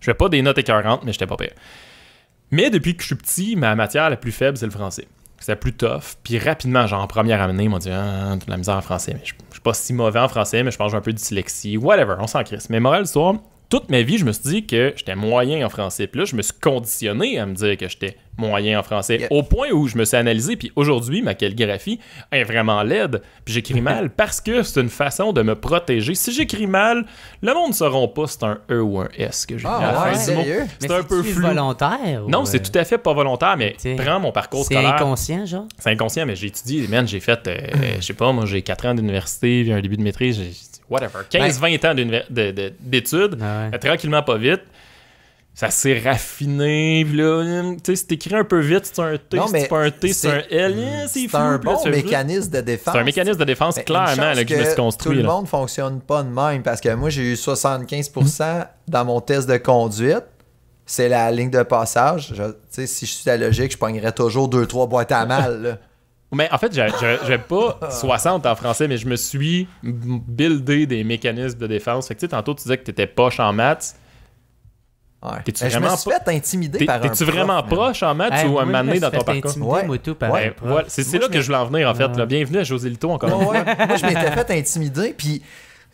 B: Je pas des notes écœurantes, mais j'étais pas pire. Mais depuis que je suis petit, ma matière la plus faible, c'est le français. C'était plus tough. Puis rapidement, genre en première année, ils m'ont dit ah, de la misère en français. Mais je, suis pas si mauvais en français, mais je pense un peu de dyslexie. Whatever, on s'en crisse. Mais moral soit toute ma vie, je me suis dit que j'étais moyen en français. Puis là, je me suis conditionné à me dire que j'étais moyen en français. Au point où je me suis analysé, puis aujourd'hui, ma calligraphie est vraiment laide, puis j'écris mal parce que c'est une façon de me protéger. Si j'écris mal, le monde ne saura pas c'est un E ou un S que j'ai oh, ouais,
C: C'est un peu volontaire? Non, c'est
B: euh, tout à fait pas volontaire, mais prends mon parcours C'est inconscient, genre? C'est inconscient, mais j'ai étudié, man, j'ai fait, euh, je sais pas, moi j'ai 4 ans d'université, j'ai un début de maîtrise, whatever, 15-20 ben, ans d'études, ben tranquillement pas vite ça s'est raffiné. là, hum, tu c'est écrit un peu vite. C'est un T, c'est pas un T, c'est un L. C'est hein, un bon mécanisme de défense. C'est un mécanisme de défense, clairement, que, je me suis construit. Tout le monde
A: fonctionne pas de même parce que moi, j'ai eu 75% dans mon test de conduite. C'est la ligne de passage. si je suis la logique, je pognerais toujours 2-3 boîtes à mal.
B: Mais en fait, j'ai pas 60 en français, mais je me suis buildé des mécanismes de défense. Fait que, tantôt, tu disais que tu étais poche en maths. Ben, je T'es-tu
A: fait intimider par un T'es-tu vraiment proche en maths ou un mané dans ton parcours? Ouais. Ouais. Voilà. C'est là que je voulais en venir, en fait.
B: Bienvenue à José Lito, encore. Moi,
A: je m'étais fait intimider, puis...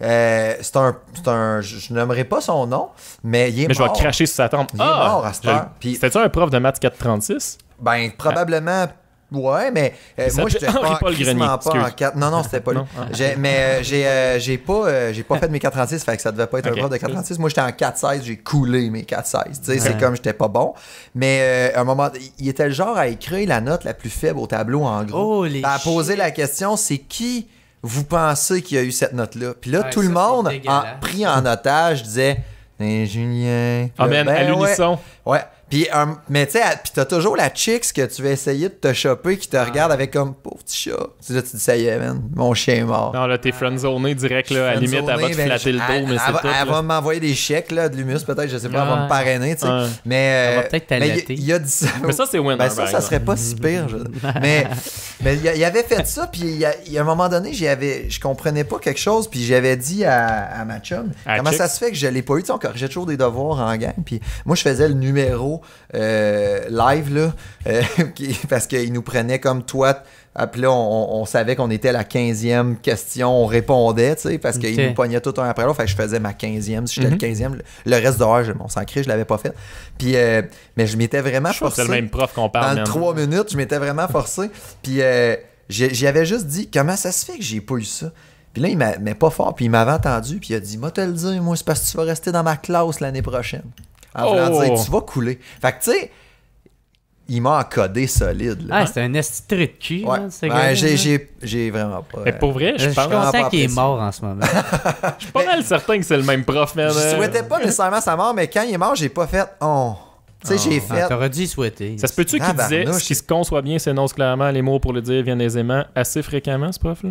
A: Euh, c'est un, un, Je n'aimerais pas son nom, mais il est mais Mais je vais cracher sur sa tombe. Il ah, est mort à C'était-tu un prof de maths 436? Ben, probablement Ouais, mais euh, moi, je n'étais pas, pas, le pas en 4. Non, non, c'était pas lui. Hein. Mais euh, je euh, j'ai pas, pas fait mes 436, fait que ça devait pas être un prof de 436. Moi, j'étais en 4 416, j'ai coulé mes 416. Tu sais, c'est comme j'étais pas bon. Mais à un moment, il était le genre à écrire la note la plus faible au tableau, en gros. Oh, à poser la question, c'est qui vous pensez qui a eu cette note-là? Puis là, tout le monde, en, pris en otage, disait ben, Julien. Ah, ben, à l'unisson. ouais. Puis, un, euh, mais tu sais, t'as toujours la chicks que tu vas essayer de te choper qui te ah. regarde avec comme pauvre petit chat. Tu là, tu dis, ça y est, man, mon chien est mort.
B: Non, là, t'es ah, friendzoné direct, là. À la limite, elle va ben, te flatter le dos, mais c'est tout. Elle va m'envoyer des chèques, là, de
A: l'humus, peut-être, je sais pas, elle va me ah. parrainer, tu sais. Mais. va euh, peut-être t'allaiter. Il y a dit ça. Mais ça, c'est winner. Ben, ça, ça serait pas si pire. mais mais il, avait fait ça, puis il y, a un moment donné, j'avais, je comprenais pas quelque chose, puis j'avais dit à, à ma chum, comment ça se fait que je l'ai pas eu, tu on toujours des devoirs en gang, puis moi, je faisais le numéro euh, live, là, euh, parce qu'il nous prenait comme toi. Ah, puis on, savait qu'on était la 15e question, on répondait, parce qu'il nous pognait tout un après l'autre. Fait je faisais ma 15e, si j'étais le 15e. Mhm. Le reste dehors, je, on s'en crie, je l'avais pas fait. Puis, euh, mais je m'étais vraiment forcé. C'est le même prof qu'on parle. Dans trois minutes, je m'étais vraiment forcé. Puis j'y juste dit, comment ça se fait que j'ai pas eu ça? Puis là, il m'a mais pas fort, puis il m'avait entendu, puis il a dit Moi, te le dis, moi, c'est parce que tu vas rester dans ma classe l'année prochaine. Oh! tu vas couler. Fait que tu sais, il m'a encodé
C: solide. Là, ah, c'est un estitré de cul. Ouais. Ben, j'ai vraiment pas. Mais pour vrai, je, pense suis content qu'il est mort en ce moment. je suis pas mal certain que c'est le même prof, Je hein. souhaitais
A: pas nécessairement sa mort, mais quand il est mort, j'ai pas fait. Oh. Tu sais, j'ai ah, fait. Ah, T'aurais
B: dû souhaiter. Ça se peut-tu qu'il disait ce qui se conçoit bien s'énonce clairement, les mots pour le dire viennent aisément assez fréquemment, ce prof-là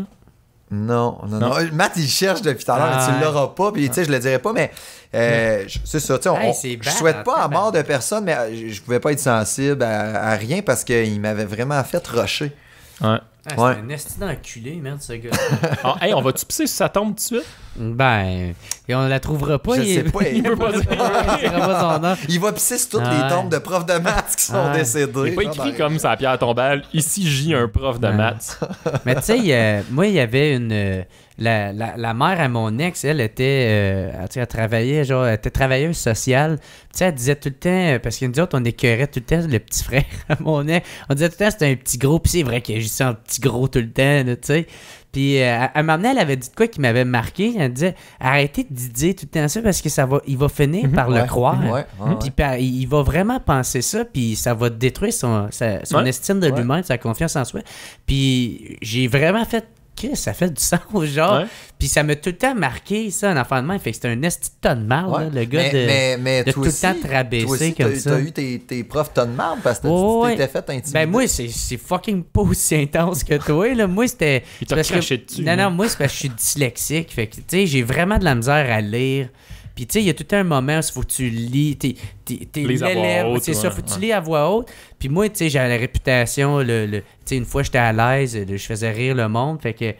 B: non, non, non,
A: euh, Matt, il cherche depuis tout à l'heure, mais tu ah, l'auras pas. Puis, tu sais, je le dirais pas, mais euh, c'est ça. Tu je souhaite hein, pas à mort de personne, mais euh, je, pouvais pas être sensible à, rien parce qu'il m'avait vraiment fait rusher. Ouais. Ah, c'est un
C: esti d'enculé, merde, ce gars. Ah, on va-tu pisser sur sa tombe tout de suite? Ben, et on la trouvera pas. Je il... sais pas. il, peut pas, pas il va pisser sur toutes les tombes de profs de maths qui sont décédés. Il pas écrit
B: comme sa pierre tombale. Ici, j'ai un prof de maths.
C: Mais tu sais, euh, moi, il y avait une... Euh, la, mère à mon ex, elle était, euh, elle travaillait, genre, était travailleuse sociale. Tu sais, elle disait tout le temps, euh, parce qu'une nous on écœurait tout le temps le petit frère à mon ex. On disait tout le temps, c'était un petit gros, puis c'est vrai qu'il agissait un petit gros tout le temps, tu sais. Puis euh, à un moment donné, elle avait dit quoi qui m'avait marqué. Elle disait Arrêtez de dire tout le temps ça parce que ça va, il va finir mhm. par le croire. puis il va vraiment penser ça, puis ça va détruire son, estime de lui-même, sa confiance en soi. Puis j'ai vraiment fait ça fait du sens, genre. pis Puis ça m'a tout le temps marqué, ça, un enfant de main. Fait que c'était un esti de tonne marde, le gars de, mais, mais tout le temps te rabaisser comme T'as eu tes, profs tonne marde parce que t'étais fait intimider. Ben moi, c'est fucking pas aussi intense que toi, là. Moi, c'était... Il t'a craché dessus. Non, non, moi, c'est parce que je suis dyslexique. Fait que, tu sais, j'ai vraiment de la misère à lire. Puis tu sais, il y a tout un moment, il faut que tu lis, t'es l'élève, c'est ça, faut que tu lis à voix haute. Puis moi, tu sais, j'avais la réputation, le, tu sais, une fois j'étais à l'aise, je faisais rire le monde, fait que...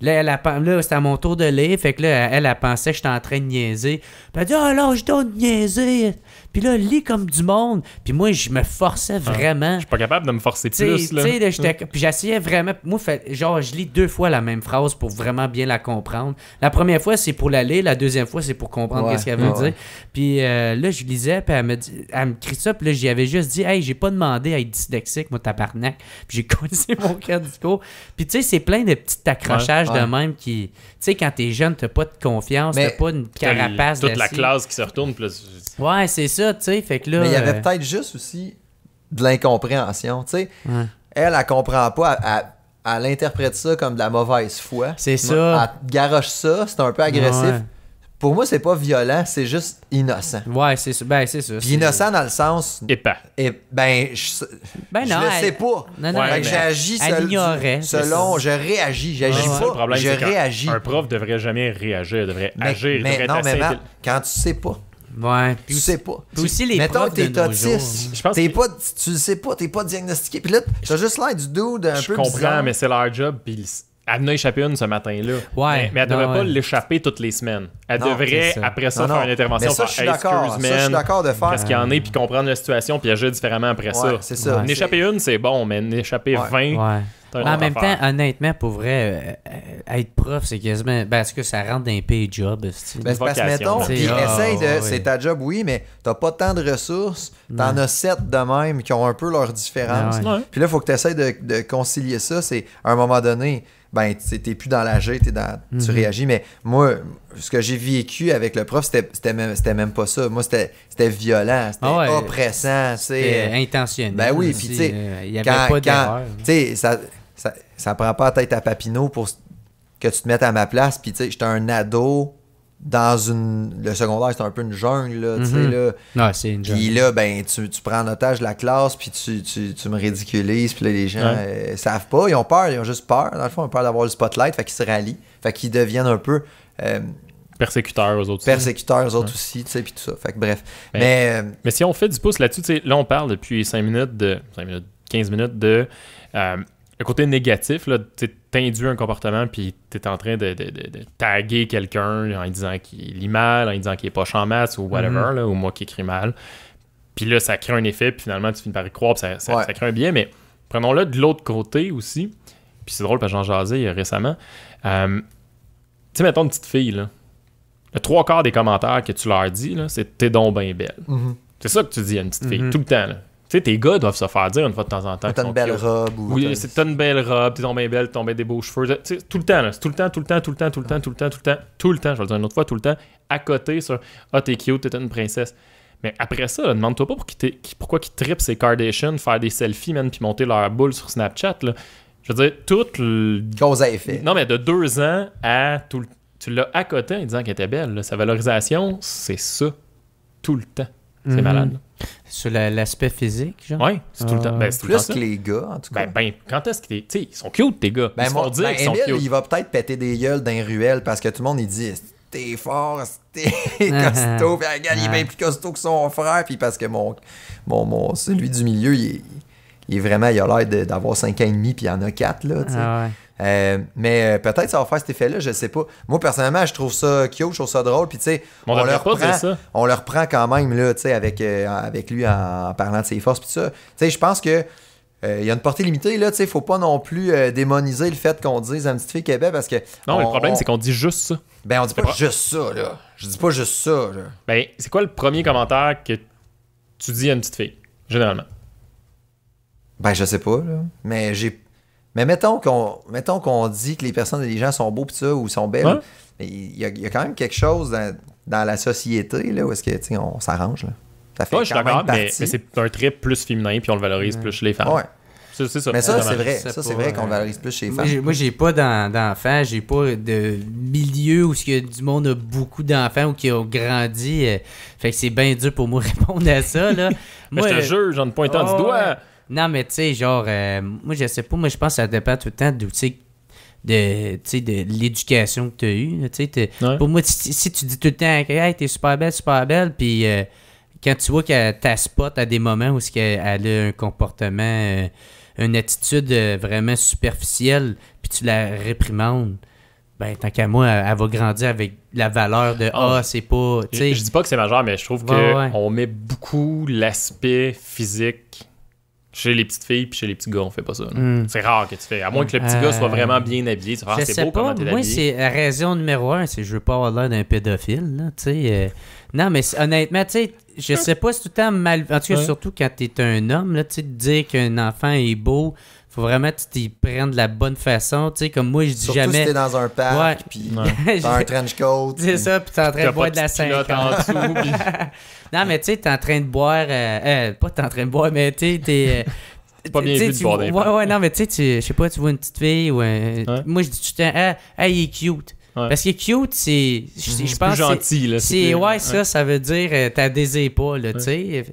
C: Là, là c'était à mon tour de lire. Fait que là, elle, elle, pensait que j'étais en train de niaiser. Puis elle dit oh, ah, là, je dois niaiser. Puis là, lis comme du monde. Puis moi, je me forçais ah. vraiment. je suis pas capable de me forcer plus. Là. Puis j'essayais vraiment. Moi, genre, je lis deux fois la même phrase pour vraiment bien la comprendre. La première fois, c'est pour la lire. La deuxième fois, c'est pour comprendre qu'est-ce qu'elle veut dire. Puis euh, là, je lisais, puis elle me, dit... elle me crie ça. Puis là, j'y avais juste dit, hey, j'ai pas demandé à être dyslexique, moi, tabarnak. Puis j'ai continué mon cas du Puis tu sais, c'est plein de petits accrochages de même qui. Tu sais, quand t'es jeune, t'as pas de confiance, t'as pas une carapace. Toute la classe
B: qui se retourne. Plus...
C: Ouais, c'est ça. Fait que Mais il y avait euh, peut-être
B: juste aussi
C: de l'incompréhension,
A: Elle, elle comprend pas. Elle, interprète ça comme de la mauvaise foi. C'est ça. Elle garoche ça, c'est un peu agressif. Pour moi, c'est pas violent, c'est juste innocent. Ouais, c'est ça. Ben, c'est ça. innocent dans le sens. Et ben, je, ben non, je sais pas. Non, j'agis selon. Je réagis. J'agis pas. je réagis. Un
B: prof devrait jamais réagir, devrait agir. quand tu sais pas. Ouais. tu sais pas. Puis aussi les Mettons, t'es autiste.
A: pas, tu sais pas, t'es pas diagnostiqué. Puis là, t'as juste l'air du dude un peu peu. Je comprends, mais
B: c'est leur job. elle en a échappé une ce matin-là. Ouais. Mais, elle devrait pas l'échapper toutes les semaines. Elle devrait, après ça, faire une intervention. Mais je suis d'accord. d'accord de faire. Parce qu'il y en a, puis comprendre la situation, puis agir différemment après ça. C'est ça. Une échapper une, c'est bon, mais une échapper 20 en même temps,
C: honnêtement, pour vrai, euh, être prof, c'est quasiment. Ben, est-ce que ça rentre dans un pay job? Ben, c'est ben, mettons, ah, C'est
A: ta job, oui, mais t'as pas tant de ressources. T'en as sept de même qui ont un peu leurs différences. Puis là, il faut que tu essaies de, concilier ça. C'est à un moment donné, ben, t'es plus dans la G, dans, tu mhm. réagis. Mais moi, ce que j'ai vécu avec le prof, c'était même, même pas ça. Moi, c'était violent, c'était ah oppressant. C'était intentionné. Ben oui, puis tu sais, euh, il n'y avait pas d'erreur. Tu sais, ça, ça prend pas la tête à Papineau pour que tu te mettes à ma place. Puis, tu sais, j'étais un ado dans une. Le secondaire, c'est un peu une jungle, là. Tu mhm. là. Non, c'est une jungle. Puis là, ben, tu, prends en otage la classe, puis tu, me ridiculises. Puis là, les gens euh, savent pas. Ils ont peur, ils ont juste peur. Dans le fond, ils ont peur d'avoir le spotlight. Fait qu'ils se rallient.
B: Fait qu'ils deviennent un peu. Euh, persécuteurs aux autres persécuteurs aux autres aussi tu sais puis tout ça fait que bref ben, mais euh, mais si on fait du pouce là-dessus tu sais là on parle depuis 5 minutes de 5 minutes 15 minutes de le côté négatif, là, t'induis un comportement, puis tu t'es en train de, taguer quelqu'un en disant qu'il lit mal, en disant qu'il est pas en masse ou whatever, mhm. ou moi qui écris mal. Puis là, ça crée un effet, puis finalement, tu finis par y croire, puis ça, crée un bien. Mais prenons-le de l'autre côté aussi. Puis c'est drôle, parce que j'en jasais euh, récemment. Euh, tu sais, mettons une petite fille, là. Le trois quarts des commentaires que tu leur dis, c'est t'es donc bien belle. Mhm. C'est ça que tu dis à une petite fille, mhm. tout le temps. Là. Tu sais, tes gars doivent se faire dire une fois de temps en temps. T'as une belle robe. Ou oui, c'est une belle robe, t'es tombé belle, tombé des beaux cheveux. tout le temps, là. Tout le temps, tout le temps, tout le temps, tout le temps, tout le temps, tout le temps, tout le temps. Je vais le dire une autre fois, tout le temps. À côté sur Ah, t'es cute, t'es une princesse. Mais après ça, demande-toi pas pour qui pourquoi ils trippent ces Kardashians, faire des selfies, même, puis monter leur boule sur Snapchat, Je veux dire, tout Le... Cause à effet. Non, mais de deux ans à tout le... Tu l'as à côté en disant qu'elle était belle, Sa valorisation, c'est ça.
C: Tout le temps. C'est mhm. malade. Sur l'aspect physique, genre? Oui, c'est tout le temps. Ben, plus que les gars,
B: en tout ben, cas. Ben, ben quand est-ce qu'ils ils sont cute, tes gars. Ben, ils se font dire ben, ils sont il va
A: peut-être péter des gueules dans les parce que tout le monde, il dit
B: t'es fort, t'es
A: ah, costaud, puis regarde, ah. il est bien plus costaud que son frère, puis parce que mon, mon, mon celui du milieu, il, est, vraiment, il a l'air d'avoir 5 ans et demi, puis il en a quatre là, ah, ouais. Euh, mais euh, peut-être ça va faire cet effet-là, je sais pas. Moi, personnellement, je trouve ça cute, je trouve ça drôle. Puis, tu sais, on, le leur prend, on quand même, tu sais, avec, euh, avec lui en, parlant de ses forces. Puis, ça, tu sais, je pense que. Il y a une portée limitée, là, tu faut pas non plus démoniser le fait qu'on dise une petite fille Québec parce que. Non, le problème, c'est qu'on
B: dit juste ça. Ben, on dit pas juste ça, là. Je dis pas juste ça, là. Ben, c'est quoi le premier commentaire que tu dis à une petite fille, généralement?
A: Ben, je sais pas, là. Mais j'ai. Mais mettons qu'on mettons qu'on dit que les personnes, et les gens sont beaux pis ou sont belles. il y, a, quand même quelque chose dans, la société où est-ce que on
B: s'arrange. Ça fait je mais, c'est un trait plus féminin puis on le valorise plus chez les femmes. Mais ça, c'est vrai. Ça, c'est vrai qu'on euh, valorise plus chez les femmes. Moi,
C: j'ai pas d'enfants, j'ai pas de milieu où du monde a beaucoup d'enfants ou qui ont grandi. Euh, fait que c'est bien dur pour moi répondre à ça. Là. moi, je te jure, j'en pointe oh, du ah, doigt. Non, mais tu sais, genre, euh, moi, je sais pas, moi, je pense que ça dépend tout le temps de, de l'éducation que tu as eue. Pour moi, si, tu dis tout le temps que hey, t'es super belle, super belle, puis euh, quand tu vois que ta spot à des moments où elle, a un comportement, euh, une attitude vraiment superficielle, puis tu la réprimandes, ben tant qu'à moi, elle, va grandir avec la valeur de ah, ah c'est pas. Je, je
B: dis pas que c'est majeur, mais je trouve qu'on met beaucoup l'aspect physique chez les petites filles puis chez les petits gars, on fait pas ça. Hmm. C'est rare que tu fais. À moins que le petit euh, gars soit vraiment bien habillé. Tu c'est beau pas, comment t'es Moi, c'est euh,
C: raison numéro un, c'est je veux pas avoir l'air d'un pédophile. Là, euh. Non, mais honnêtement, tu sais, je sais pas si tout le temps mal. En tout cas, surtout quand t'es un homme, là, tu sais, dire qu'un enfant est beau, faut vraiment que tu t'y prennes de la bonne façon. Tu sais, comme moi, je dis Surtout jamais. Si t'es dans un parc, puis t'as un trench coat. C'est ça, puis t'es en train de boire de la 50. non, mais tu sais, t'es en train de boire. Euh, euh, pas t'es en train de boire, mais tu sais, t'es. Euh, pas bien vu de Ouais, ouais, non, mais tu sais, je sais pas, tu vois une petite fille ou un. Moi, je dis tout le temps, hey, ah, ah, il est cute. Parce que cute, c'est. C'est plus gentil, là. C'est, ouais, ça, ça veut dire t'as des épaules, là, tu sais.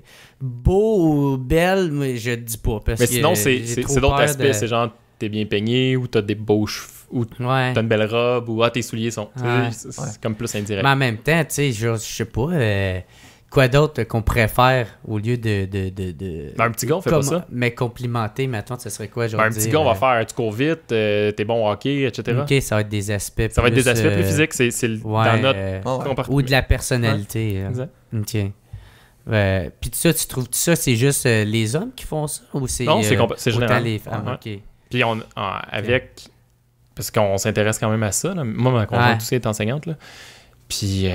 C: Beau ou belle, mais je dis pas. Parce mais sinon, c'est, d'autres aspects. C'est
B: genre, t'es bien peigné ou t'as des beaux cheveux. Ou t'as une belle robe, ou ah, tes souliers sont. C'est comme plus indirect. Mais en
C: même temps, tu sais, je sais pas. Euh, Quoi d'autre qu'on préfère au lieu de. de, de, de ben, un petit gars, on fait comme, pas ça. Mais complimenter, maintenant, ce serait quoi, genre. un petit gars, on va euh,
B: faire, tu cours vite, euh, t'es bon au hockey, etc. Ok,
C: ça va être des aspects. Ça va être des aspects plus euh, physiques, c'est dans notre ah Ou de la personnalité. Exact. Ok. Puis puis ça, tu trouves ça, c'est juste les hommes qui font ça ou c'est. Non, c'est général. les femmes,
B: Puis on, avec. Parce qu'on s'intéresse quand même à ça. Moi, ma conjointe ouais. aussi est enseignante. Là. Puis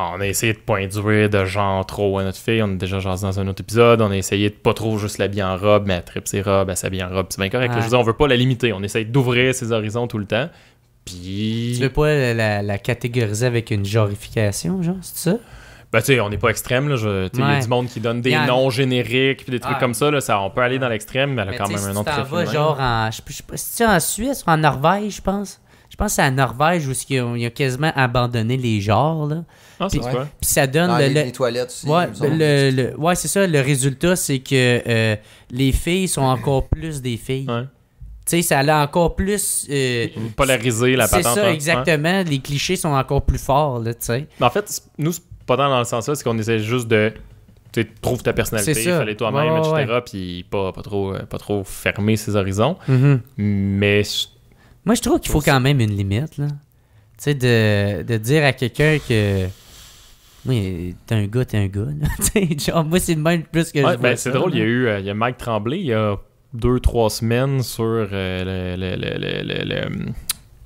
B: ah, on a essayé de point induire de genre trop à notre fille. On a déjà jasé dans un autre épisode. On a essayé de pas trop juste l'habiller en robe, mais elle ses robes, elle s'habille en robe. C'est bien correct. on veut pas la limiter. On essaye d'ouvrir ses horizons tout le temps.
C: Puis. Tu veux pas la, catégoriser avec une genreification, genre, c'est ça? Bah tu sais, on n'est pas extrême. Il y a du monde qui donne des noms
B: génériques puis des trucs comme ça, là, ça. On peut aller dans l'extrême,
C: mais elle a quand même un nom très féminin. genre en, je, sais pas si en Suisse ou en Norvège, je pense je pense que c'est à Norvège où ils ont, quasiment abandonné les genres. Ah, puis, puis ça donne les, toilettes aussi, Ouais, c'est ça. Le résultat, c'est que euh, les filles sont encore plus des filles. Tu sais, ça a encore plus. Euh, Polariser la patente. C'est ça, hein. exactement. Les clichés sont encore plus forts, tu sais. En fait, nous, pas dans le sens là, c'est
B: qu'on essaie juste de tu trouves ta personnalité, fallait toi-même, etc. Puis pas, pas, trop, euh,
C: pas trop fermer ses horizons. Mm-hmm. Mais moi, je trouve qu'il faut quand même une limite, là. Tu sais, de, dire à quelqu'un que. Oui, t'es un gars, t'es un gars. moi, c'est même plus que ben, C'est drôle, il y a eu euh, il y a Mike Tremblay il y a
B: deux, trois semaines sur euh,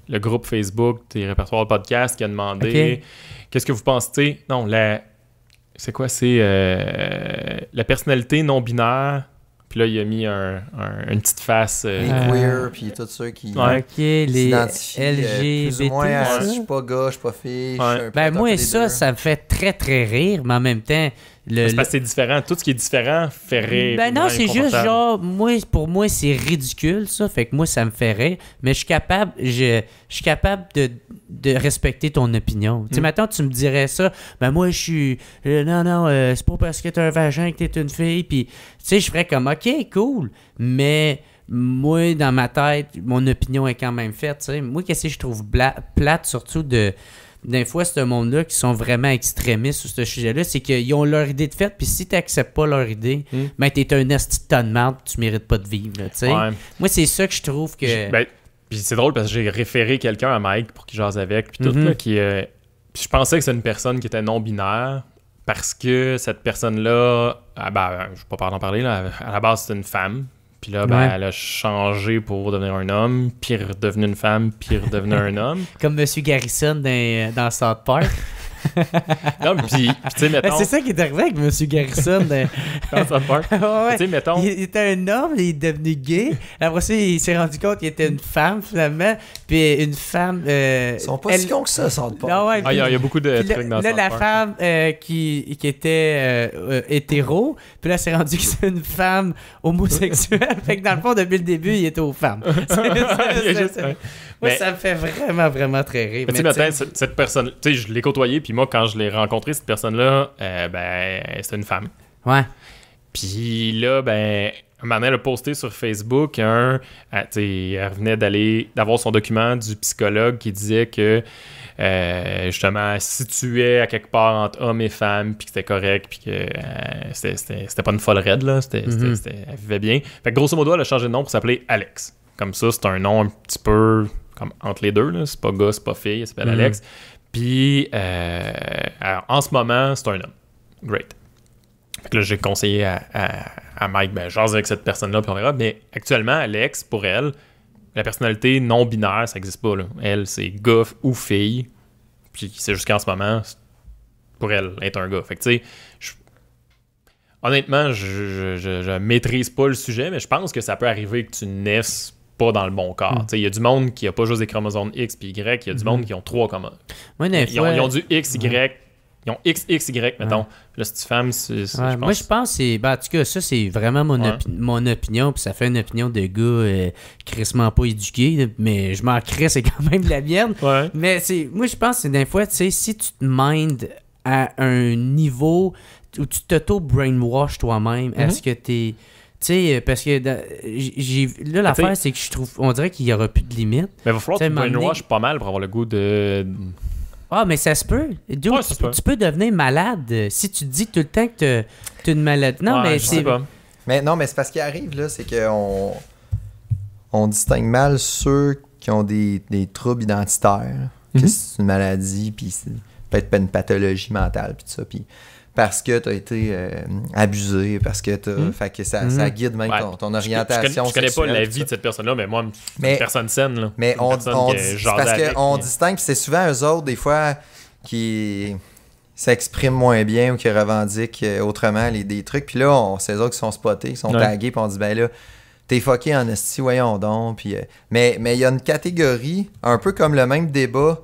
B: le, groupe Facebook des répertoires podcast qui a demandé Qu'est-ce que vous pensez Non, la. C'est quoi C'est euh, la personnalité non binaire puis là, il a mis
C: une petite face. Euh, les euh, queer, puis tous ceux qui Ok, les
A: LGBT. Euh, plus je suis pas gars, je suis pas fille. Je suis un ben moi, ça,
C: ça me fait très, très rire, mais en même temps, parce que c'est différent. Tout ce qui est différent fait Ben non, c'est juste genre, moi, pour moi, c'est ridicule, ça. Fait que moi, ça me fait rire. Mais je suis capable, je, suis capable de, respecter ton opinion. Tu sais, maintenant, mm. tu me dirais ça. Ben moi, je suis. Euh, non, non, euh, c'est pas parce que t'es un vagin que t'es une fille. Puis, tu sais, je ferais comme, OK, cool. Mais moi, dans ma tête, mon opinion est quand même faite. Tu sais, moi, qu'est-ce que je trouve plate, surtout de des fois, ce monde-là qui sont vraiment extrémistes sur ce sujet-là, c'est qu'ils ont leur idée de fait, puis si tu n'acceptes pas leur idée, mais hmm. ben, tu es un esti de merde, tu mérites pas de vivre. Moi, c'est ça que je trouve que. Ben,
B: puis c'est drôle parce que j'ai référé quelqu'un à Mike pour qu'il jase avec, puis tout, mm-hmm. qui. Euh, je pensais que c'est une personne qui était non-binaire, parce que cette personne-là, ah, ben, je ne vais pas en parler, à la base, c'est une femme, puis là, ben, elle a changé pour devenir un homme, puis redevenu une femme, puis redevenu un homme.
C: Comme Monsieur Garrison dans, dans South Park. non, puis, ben, c'est ça qui est arrivé avec M. Garrison. Ben. Dans... Tu sais, mettons. Il, était un homme, il est devenu gay. Après ça, il s'est rendu compte qu'il était une femme, finalement. Puis une femme. Euh, Ils sont pas si cons que ça, ça pas. Non, ouais, ah, il y, a beaucoup de trucs le dans Là, la femme euh, qui, qui était euh, hétéro, puis là, c'est rendu que c'est une femme homosexuelle. fait que dans le fond, depuis le début, il était aux femmes. Moi, ça me fait vraiment, vraiment très rire. Mais, tu sais,
B: cette personne, tu sais, je l'ai côtoyé, puis moi, quand je l'ai rencontré, cette personne-là, euh, ben, c'était une femme. Ouais. Puis là, ben, ma mère a posté sur Facebook un. Elle, euh, elle revenait d'aller d'avoir son document du psychologue qui disait que euh, justement elle situait à quelque part entre homme et femmes, puis que c'était correct, puis que c'était pas une folle raide, là. Mhm. elle vivait bien. Fait que grosso modo, elle a changé de nom pour s'appeler Alex. Comme ça, c'est un nom un petit peu comme entre les deux, là. C'est pas gars, c'est pas fille, elle s'appelle mhm. Alex. Puis, euh, en ce moment, c'est un homme. Great. Fait que là, j'ai conseillé à, Mike, ben, j'ose avec cette personne-là, puis on verra. Mais actuellement, Alex, pour elle, la personnalité non-binaire, ça n'existe pas. Elle, c'est gars ou fille. Puis c'est jusqu'en ce moment, pour elle, être un gars. Fait tu sais, honnêtement, je ne maîtrise pas le sujet, mais je pense que ça peut arriver que tu naisses dans le bon corps. Hmm. Il y a du monde qui a pas juste des chromosomes X et Y, il y a du monde hmm. qui ont trois comme ils, ont, du X, Y, ils ont X, X, Y, mettons. Là, femme, c'est. Moi, je
C: pense que ben, en tout cas, ça, c'est vraiment mon, mon opinion. Puis ça fait une opinion de gars euh, crissement pas éduqué. Mais je m'en crée, c'est quand même de la merde. Mais moi, je pense que des fois, tu sais, si tu te mindes à un niveau où tu t'auto-brainwash toi-même, est-ce mm-hmm. que tu t'es sais, euh, parce que j'ai là, l'affaire, c'est que je trouve. On dirait qu'il n'y aura plus de limite. Mais il va falloir que tu
B: pas mal pour avoir le
C: goût de. Ah, mais ça se peut. tu, peux- devenir malade euh, si tu te dis tout le temps que tu as une maladie. Non, mais c'est. Mais non, mais c'est parce qu'il
A: arrive, là, c'est qu'on on distingue mal ceux qui ont des, troubles identitaires, que mm-hmm. c'est une maladie, puis c'est peut-être une pathologie mentale, puis tout ça. Puis parce que tu as été euh, abusé, parce que tu hmm. Fait que ça, hmm. guide même ton, orientation. Je, je, connais, pas la vie
B: de cette personne-là, mais moi, mais, une personne saine. Là. Mais on, parce qu'on
A: distingue, c'est souvent eux autres, des fois, qui s'expriment moins bien ou qui revendiquent euh, autrement les, des trucs. Puis là, on, c'est autres qui sont spotés, qui sont tagués, puis on dit, ben là, t'es fucké en esti, voyons donc. Puis, euh, mais il y a une catégorie, un peu comme le même débat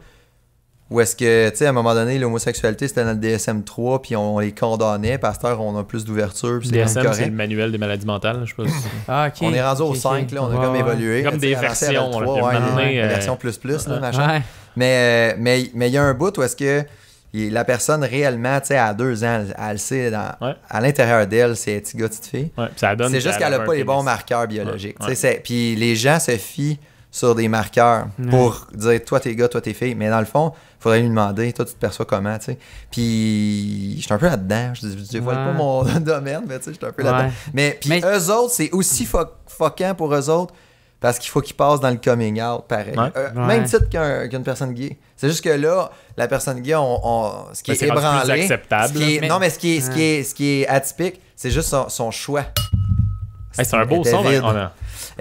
A: ou est-ce que, tu sais, à un moment donné, l'homosexualité, c'était dans le DSM-3, puis on les condamnait. Pasteur, on a plus d'ouverture. Le DSM, c'est le
B: manuel des maladies mentales, je sais ah, on est rendu au 5, là, on a comme évolué. Comme des versions. on ouais, euh, version plus plus, là, machin.
A: Euh, mais il mais, y a un bout où est-ce que la personne réellement, tu sais, à deux ans, elle, sait dans, à l'intérieur d'elle, c'est petit gars, petite fille. c'est juste qu'elle n'a pas les bons marqueurs biologiques. Puis les gens se fient sur des marqueurs pour dire toi t'es gars, toi t'es fille. Mais dans le fond, il faudrait lui demander toi tu te perçois comment, tu sais. Puis je suis un peu là-dedans. Je, je dévoile pas mon domaine, mais tu sais, je suis un peu là-dedans. Mais puis eux autres, c'est aussi fo pour eux autres parce qu'il faut qu'ils passent dans le coming out, pareil. Euh, même titre qu'une personne gay. C'est juste que là, la personne gay, on, ce qui est, acceptable, non mais ce qui est, ce qui est, ce qui est atypique, c'est juste son, choix.
B: c'est un beau son, hein. on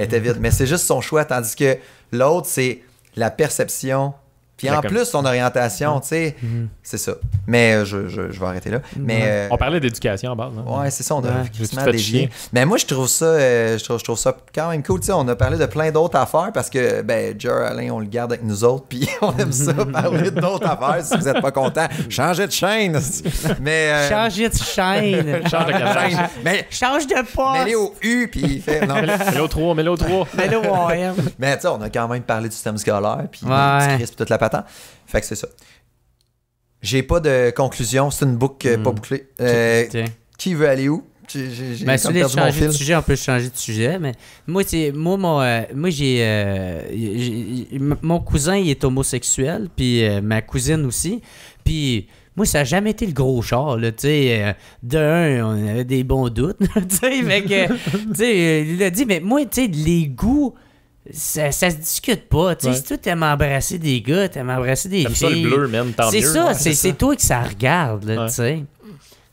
A: était vide. Mais c'est juste son choix, tandis que l'autre, c'est la perception puis en plus, son orientation, tu sais, mm-hmm. c'est ça. Mais euh, je, je, vais arrêter là. Mm-hmm. Mais, euh, on parlait d'éducation en base. Oui, hein. Ouais, c'est ça, on a ouais, des Mais moi, je trouve ça, euh, je, trouve, ça quand même cool. Tu sais, on a parlé de plein d'autres affaires parce que, ben, Jer, Alain, on le garde avec nous autres, puis on aime ça mm-hmm. parler d'autres affaires. Si vous n'êtes pas content, changez de chaîne. Mais, Changez
C: de chaîne. Change de chaîne. Mais, Change de poste. mets au U, puis il
A: fait. Mets-le
B: au 3, mets-le au 3.
C: mets-le au
A: Mais tu sais, on a quand même parlé du système scolaire, puis ouais. toute la fait que c'est ça. J'ai pas de conclusion. C'est une boucle pas hmm. euh, bouclée. qui veut aller où? J'ai ben, changer de sujet,
C: on peut changer de sujet, mais moi, c'est moi, mon, euh, moi j'ai, euh, mon cousin, il est homosexuel, puis ma cousine aussi, puis moi, ça n'a jamais été le gros char, là, tu sais. un on avait des bons doutes, tu il a dit, mais moi, tu sais, les goûts ça, se discute pas. Tu sais, si toi, t'aimes embrasser des gars, t'aimes embrasser des filles. ça C'est ça, c'est toi que ça regarde, tu sais.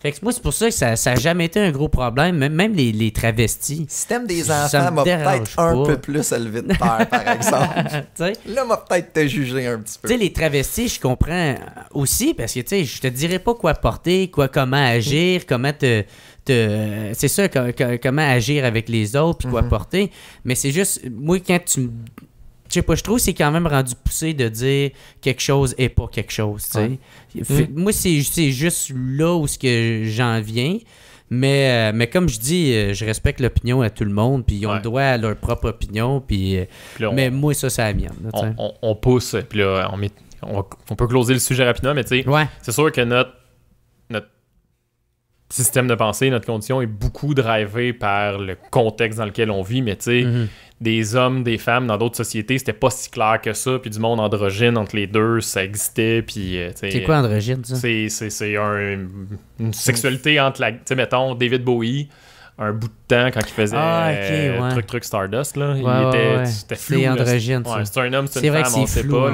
C: Fait que moi, c'est pour ça que ça n'a jamais été un gros problème, même, les, les, travestis. Le système des enfants m'a peut-être un peu plus élevé de peur, par exemple. là, m'a peut-être te jugé un petit peu. Tu sais, les travestis, je comprends aussi, parce que, tu sais, je te dirais pas quoi porter, quoi, comment agir, comment te c'est ça, comment agir avec les autres, puis quoi mhm. porter. Mais c'est juste, moi, quand tu je sais pas, je trouve que c'est quand même rendu poussé de dire quelque chose et pas quelque chose, mhm. Moi, c'est juste là où j'en viens. Mais, euh, mais comme je dis, euh, je respecte l'opinion à tout le monde, puis ils ont le droit à leur propre opinion, puis, euh, mais moi, ça, c'est la mienne. on, pousse, puis
B: on, peut closer le sujet rapidement, mais tu ouais. c'est sûr que notre système de pensée, notre condition est beaucoup drivée par le contexte dans lequel on vit, mais tu sais, mhm. des hommes, des femmes dans d'autres sociétés, c'était pas si clair que ça, puis du monde androgyne entre les deux, ça existait, puis... Euh, c'est quoi androgyne, ça? C'est une sexualité entre la... Tu sais, mettons, David Bowie un bout de temps quand il faisait le ah, euh, truc truc Stardust là, il était, flou. C'est androgyne. c'est un homme, c'est une femme, on sait pas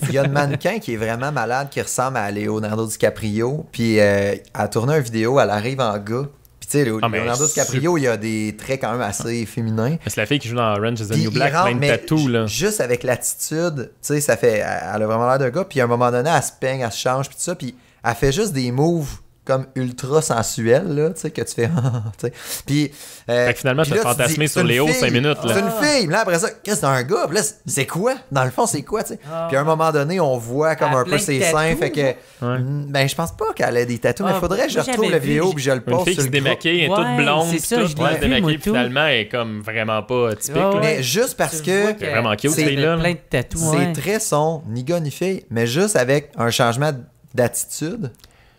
B: il y a un
A: mannequin qui est vraiment malade qui ressemble à Leonardo DiCaprio, puis euh, elle tourné une vidéo, elle arrive en gars. Puis tu sais, ah, Leonardo DiCaprio, il a des traits quand même assez ah. féminins.
B: C'est la fille qui joue dans Orange is the New Black, rentre, même
A: là. Juste avec l'attitude, tu sais, ça fait elle a vraiment l'air d'un gars, puis à un moment donné, elle se peigne, elle se change, puis tout ça, puis elle fait juste des moves comme ultra sensuel, tu sais, que tu fais. puis. Euh, fait que finalement, tu fantasmé sur Léo 5 minutes. C'est une fille, là, après ça, qu'est-ce que c'est un gars? c'est quoi? Dans le fond, c'est quoi, tu sais? Ah. Puis à un moment donné, on voit comme un peu ses seins, fait que. Hmm, ben, je pense pas qu'elle ait des tatouages, mais ah, faudrait que je retrouve la vidéo puis je le poste. Une fille qui se démaquille, toute blonde, puis toute démaquillée, finalement,
B: elle est comme vraiment pas typique. Mais juste parce que. C'est très tatouages.
A: traits sont ni gars ni fille, mais juste avec un changement d'attitude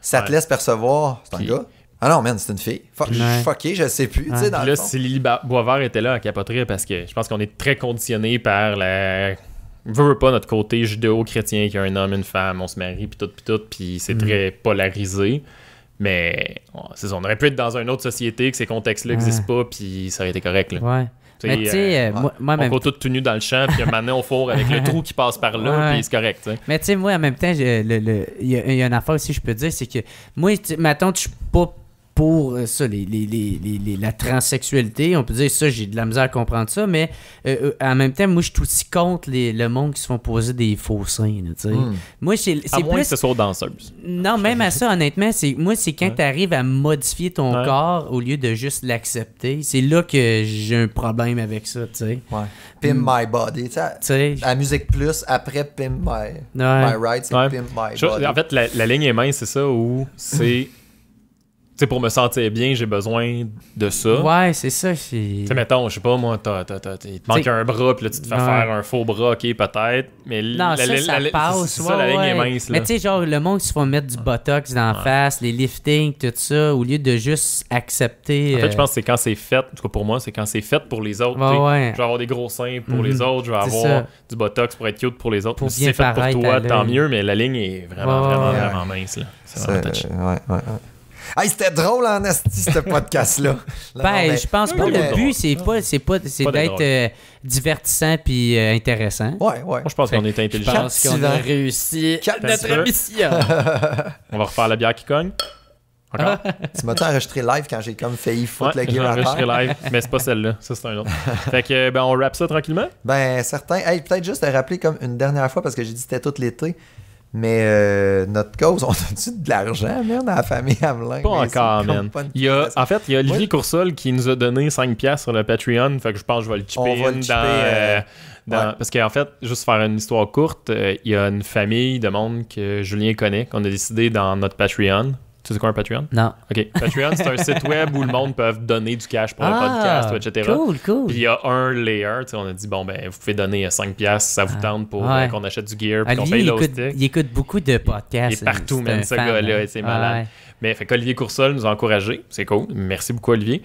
A: ça te laisse percevoir, c'est un gars. Ah non, man, c'est une fille. Fuck, je fucké, je sais plus. tu sais, dans là, si
B: Lily était là, à capoterie, parce que je pense qu'on est très conditionné par la. ne pas notre côté judéo-chrétien qui a un homme, une femme, on se marie, puis tout, puis tout, puis c'est mm. très polarisé. Mais on, on aurait pu être dans une autre société que ces contextes-là n'existent pas, puis ça aurait été correct. Ouais. Mais tu sais, euh, euh, moi, même On va tout tenu dans le champ, puis un moment au four avec le trou qui passe par là, puis c'est correct. T'sais.
C: Mais tu sais, moi, en même temps, il y, a une affaire aussi, je peux dire, c'est que moi, mettons, je suis pas pour euh, ça, la transsexualité. On peut dire ça, j'ai de la misère à comprendre ça, mais euh, euh, en même temps, moi, je suis aussi contre le monde qui se font poser des faux seins. Là, hmm. Moi, c'est plus. Moins que ce soit danseuse. Non, même à ça, honnêtement, c'est moi, c'est quand tu arrives à modifier ton corps au lieu de juste l'accepter. C'est là que j'ai un problème avec ça, tu sais. Pimp hmm. my body, tu la Musique Plus, après Pim my,
B: my c'est Pimp my body. En fait, la, ligne est mince, c'est ça, où c'est sais, pour me sentir bien, j'ai besoin de ça. Ouais, c'est ça. Tu sais, mettons, je sais pas, moi, t'as, il te manque un bras, puis là, tu te fais faire un faux bras, ok, peut-être. Mais non, la, ça, la, ça la, passe. C'est, ça, la ligne est mince. Là. Mais tu sais,
C: genre, le monde qui se mettre du botox dans la face, les liftings, tout ça, au lieu de juste accepter. En fait, je euh, pense que c'est quand c'est fait, en tout cas pour moi, c'est quand c'est fait pour les autres. Je vais avoir des gros seins pour les mhm. autres, je vais avoir
B: du botox pour être cute pour les autres. Pour si c'est fait pour toi, tant mieux, mais la ligne est vraiment, vraiment, vraiment mince. Là. C'est
A: vraiment ouais, ouais.
C: Hey, c'était drôle en asti, ce podcast-là. ben, je pense pas. Le but, c'est pas, c'est pas, c'est d'être euh, divertissant puis euh, intéressant. Ouais, ouais. Moi, je pense qu'on est Je intelligent. pense qu'on a réussi notre mission. On va refaire la bière qui cogne. Encore?
B: Tu m'as
A: enregistré live quand j'ai comme failli foutre Ouais, le game enregistré live,
B: mais c'est pas celle-là. Ça, c'est un autre. Fait que, euh, ben, on rappe ça tranquillement.
A: Ben, certain. Hey, peut-être juste à rappeler comme une dernière fois, parce que j'ai dit c'était tout
B: l'été. Mais euh, notre cause, on a-tu de l'argent,
A: man, dans la famille Hamelin? Pas encore, man.
B: en fait, il y a Olivier Coursol qui nous a donné 5$ sur le Patreon. Fait que je pense que je vais le chipper. Parce qu'en fait, juste faire une histoire courte, euh, il y a une famille de monde que Julien connaît, qu'on a décidé dans notre Patreon, c'est quoi un Patreon? Non. OK. Patreon, c'est un site web où le monde peut donner du cash pour un le ah, podcast, etc. Cool, cool. Puis il y a un layer. Tu sais, on a dit, bon, ben, vous pouvez donner 5$, ça vous ah, tente pour euh, qu'on achète du gear, puis ah, qu'on paye l'hostique.
C: Il écoute beaucoup de podcasts. Il est partout, même, ce gars-là. C'est malade.
B: Mais fait qu'Olivier Coursol nous a encouragés. C'est cool. Merci beaucoup, Olivier.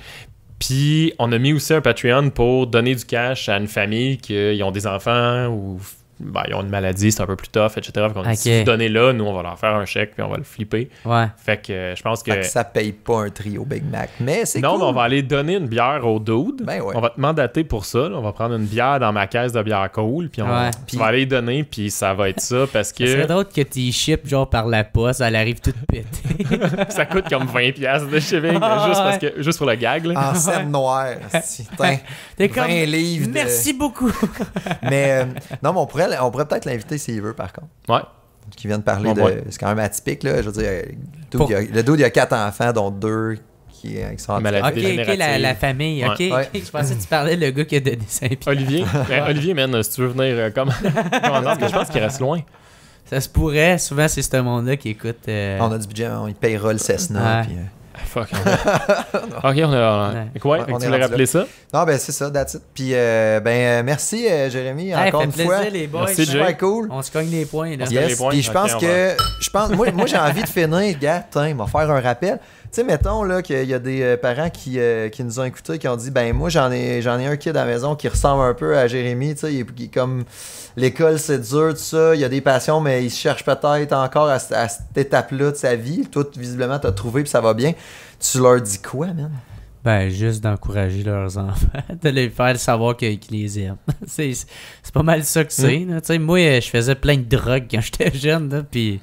B: Puis on a mis aussi un Patreon pour donner du cash à une famille qui euh, ont des enfants ou ben, ils ont une maladie, c'est un peu plus tough, etc. donc qu'on si vous donnez là, nous, on va leur faire un chèque, puis on va le flipper. Ouais. Fait que euh, je pense que... Ça paye pas un trio Big Mac, mais c'est Non, cool. mais on va aller donner une bière au dude. Ben on va te mandater pour ça. On va prendre une bière dans ma caisse de bière cool, puis on va aller donner, puis ça va être ça, parce
C: que... C'est drôle que tu ships, genre, par la poste, elle arrive toute pétée. ça coûte comme 20 pièces de shipping, ah, juste, parce que, juste pour le gag. En scène
A: noire, si, 20 livres. Merci beaucoup. mais euh, non, mais on on pourrait peut-être l'inviter s'il veut, par contre. Ouais. Qui vient de parler de. C'est quand même atypique, là. Je veux dire, euh, le dos il, a, a quatre enfants, dont
B: deux qui, euh, sont maladies
C: maladie. ok, la, la famille. ok, je pensais que tu parlais le gars qui a donné saint -Pierre. Olivier, ben, Olivier, man, si tu veux venir euh, comme. je pense qu'il reste loin. Ça se pourrait. Souvent, c'est ce monde-là qui écoute. Euh, on a du
A: budget, on, il payera le Cessna. Puis, ah, fuck.
C: ok, on a. là Quoi? On, tu voulais rappeler ça?
A: Non, ben c'est ça, that's it. Puis, euh, ben, euh, merci, euh, Jérémy, encore une plaisir, fois. Les boys. Merci,
C: cool. On se cogne les points, Les points. Puis, je pense que. pense... moi, moi j'ai envie de
A: finir, gars. Tiens, il va faire un rappel sais, mettons là, qu'il y a des euh, parents euh, qui, nous ont écoutés, qui ont dit Ben, moi, j'en ai, j'en ai un kid à la maison qui ressemble un peu à Jérémy. Tu sais, comme l'école, c'est dur, tout ça. Il y a des passions, mais il cherchent cherche peut-être encore à, cette étape-là de sa vie. Toi, visiblement, t'as trouvé puis ça va bien.
C: Tu leur dis quoi, man Ben, juste d'encourager leurs enfants, de les faire savoir qu'ils les aiment. c'est pas mal ça que hmm. c'est. Tu sais, Moi, je faisais plein de drogues quand j'étais jeune, puis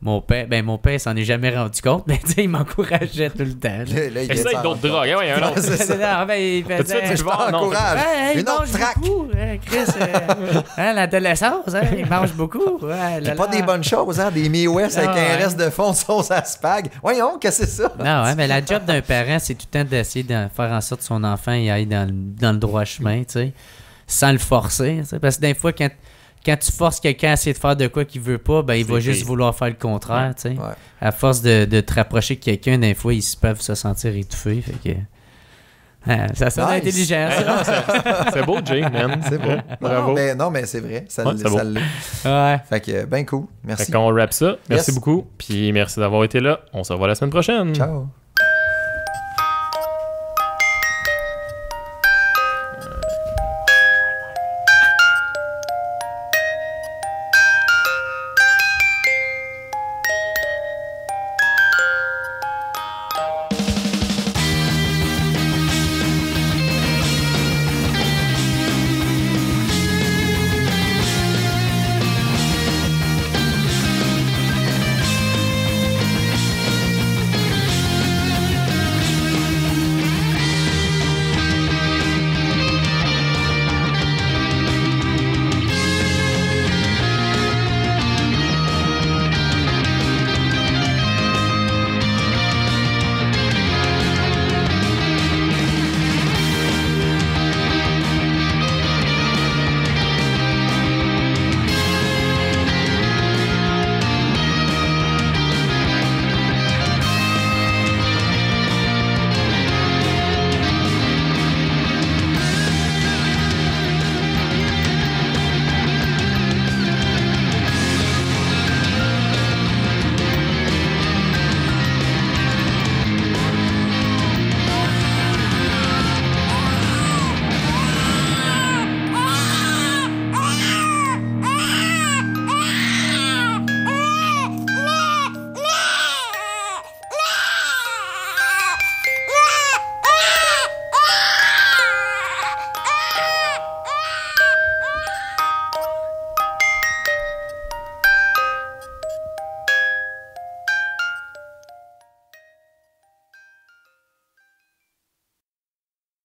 C: mon père, ben mon père s'en est jamais rendu compte, mais il m'encourageait tout le temps. Là, là il Essaye d'autres drogues. Ouais, un autre. C'est ça. Ben, il faisait... Je t'encourage. Hey, Une autre traque. Beaucoup, hein, Chris, euh, hein, l'adolescence, hein, il mange beaucoup. Ouais,
A: là, pas des bonnes choses, hein, des mi avec ah, un reste de fond de sauce à spag. Voyons, quest que c'est ça? Non, ouais,
C: hein, mais la job d'un parent, c'est tout le temps d'essayer de faire en sorte que son enfant aille dans, dans le droit chemin, tu sais, sans le forcer. Parce que des fois, quand quand tu forces quelqu'un à essayer de faire de quoi qu'il veut pas, ben il va juste vouloir faire le contraire, tu sais. À force de, de te rapprocher de quelqu'un, des fois, ils peuvent se sentir étouffés. Fait que... Hein, ça sonne nice.
B: c'est beau, Jay, man. C'est beau. Bravo. Non, mais, c'est vrai. Ça l'est. Ouais. Fait que, ben cool. Merci. Fait qu'on rap ça. Merci beaucoup. Puis merci d'avoir été là. On se revoit la semaine prochaine. Ciao.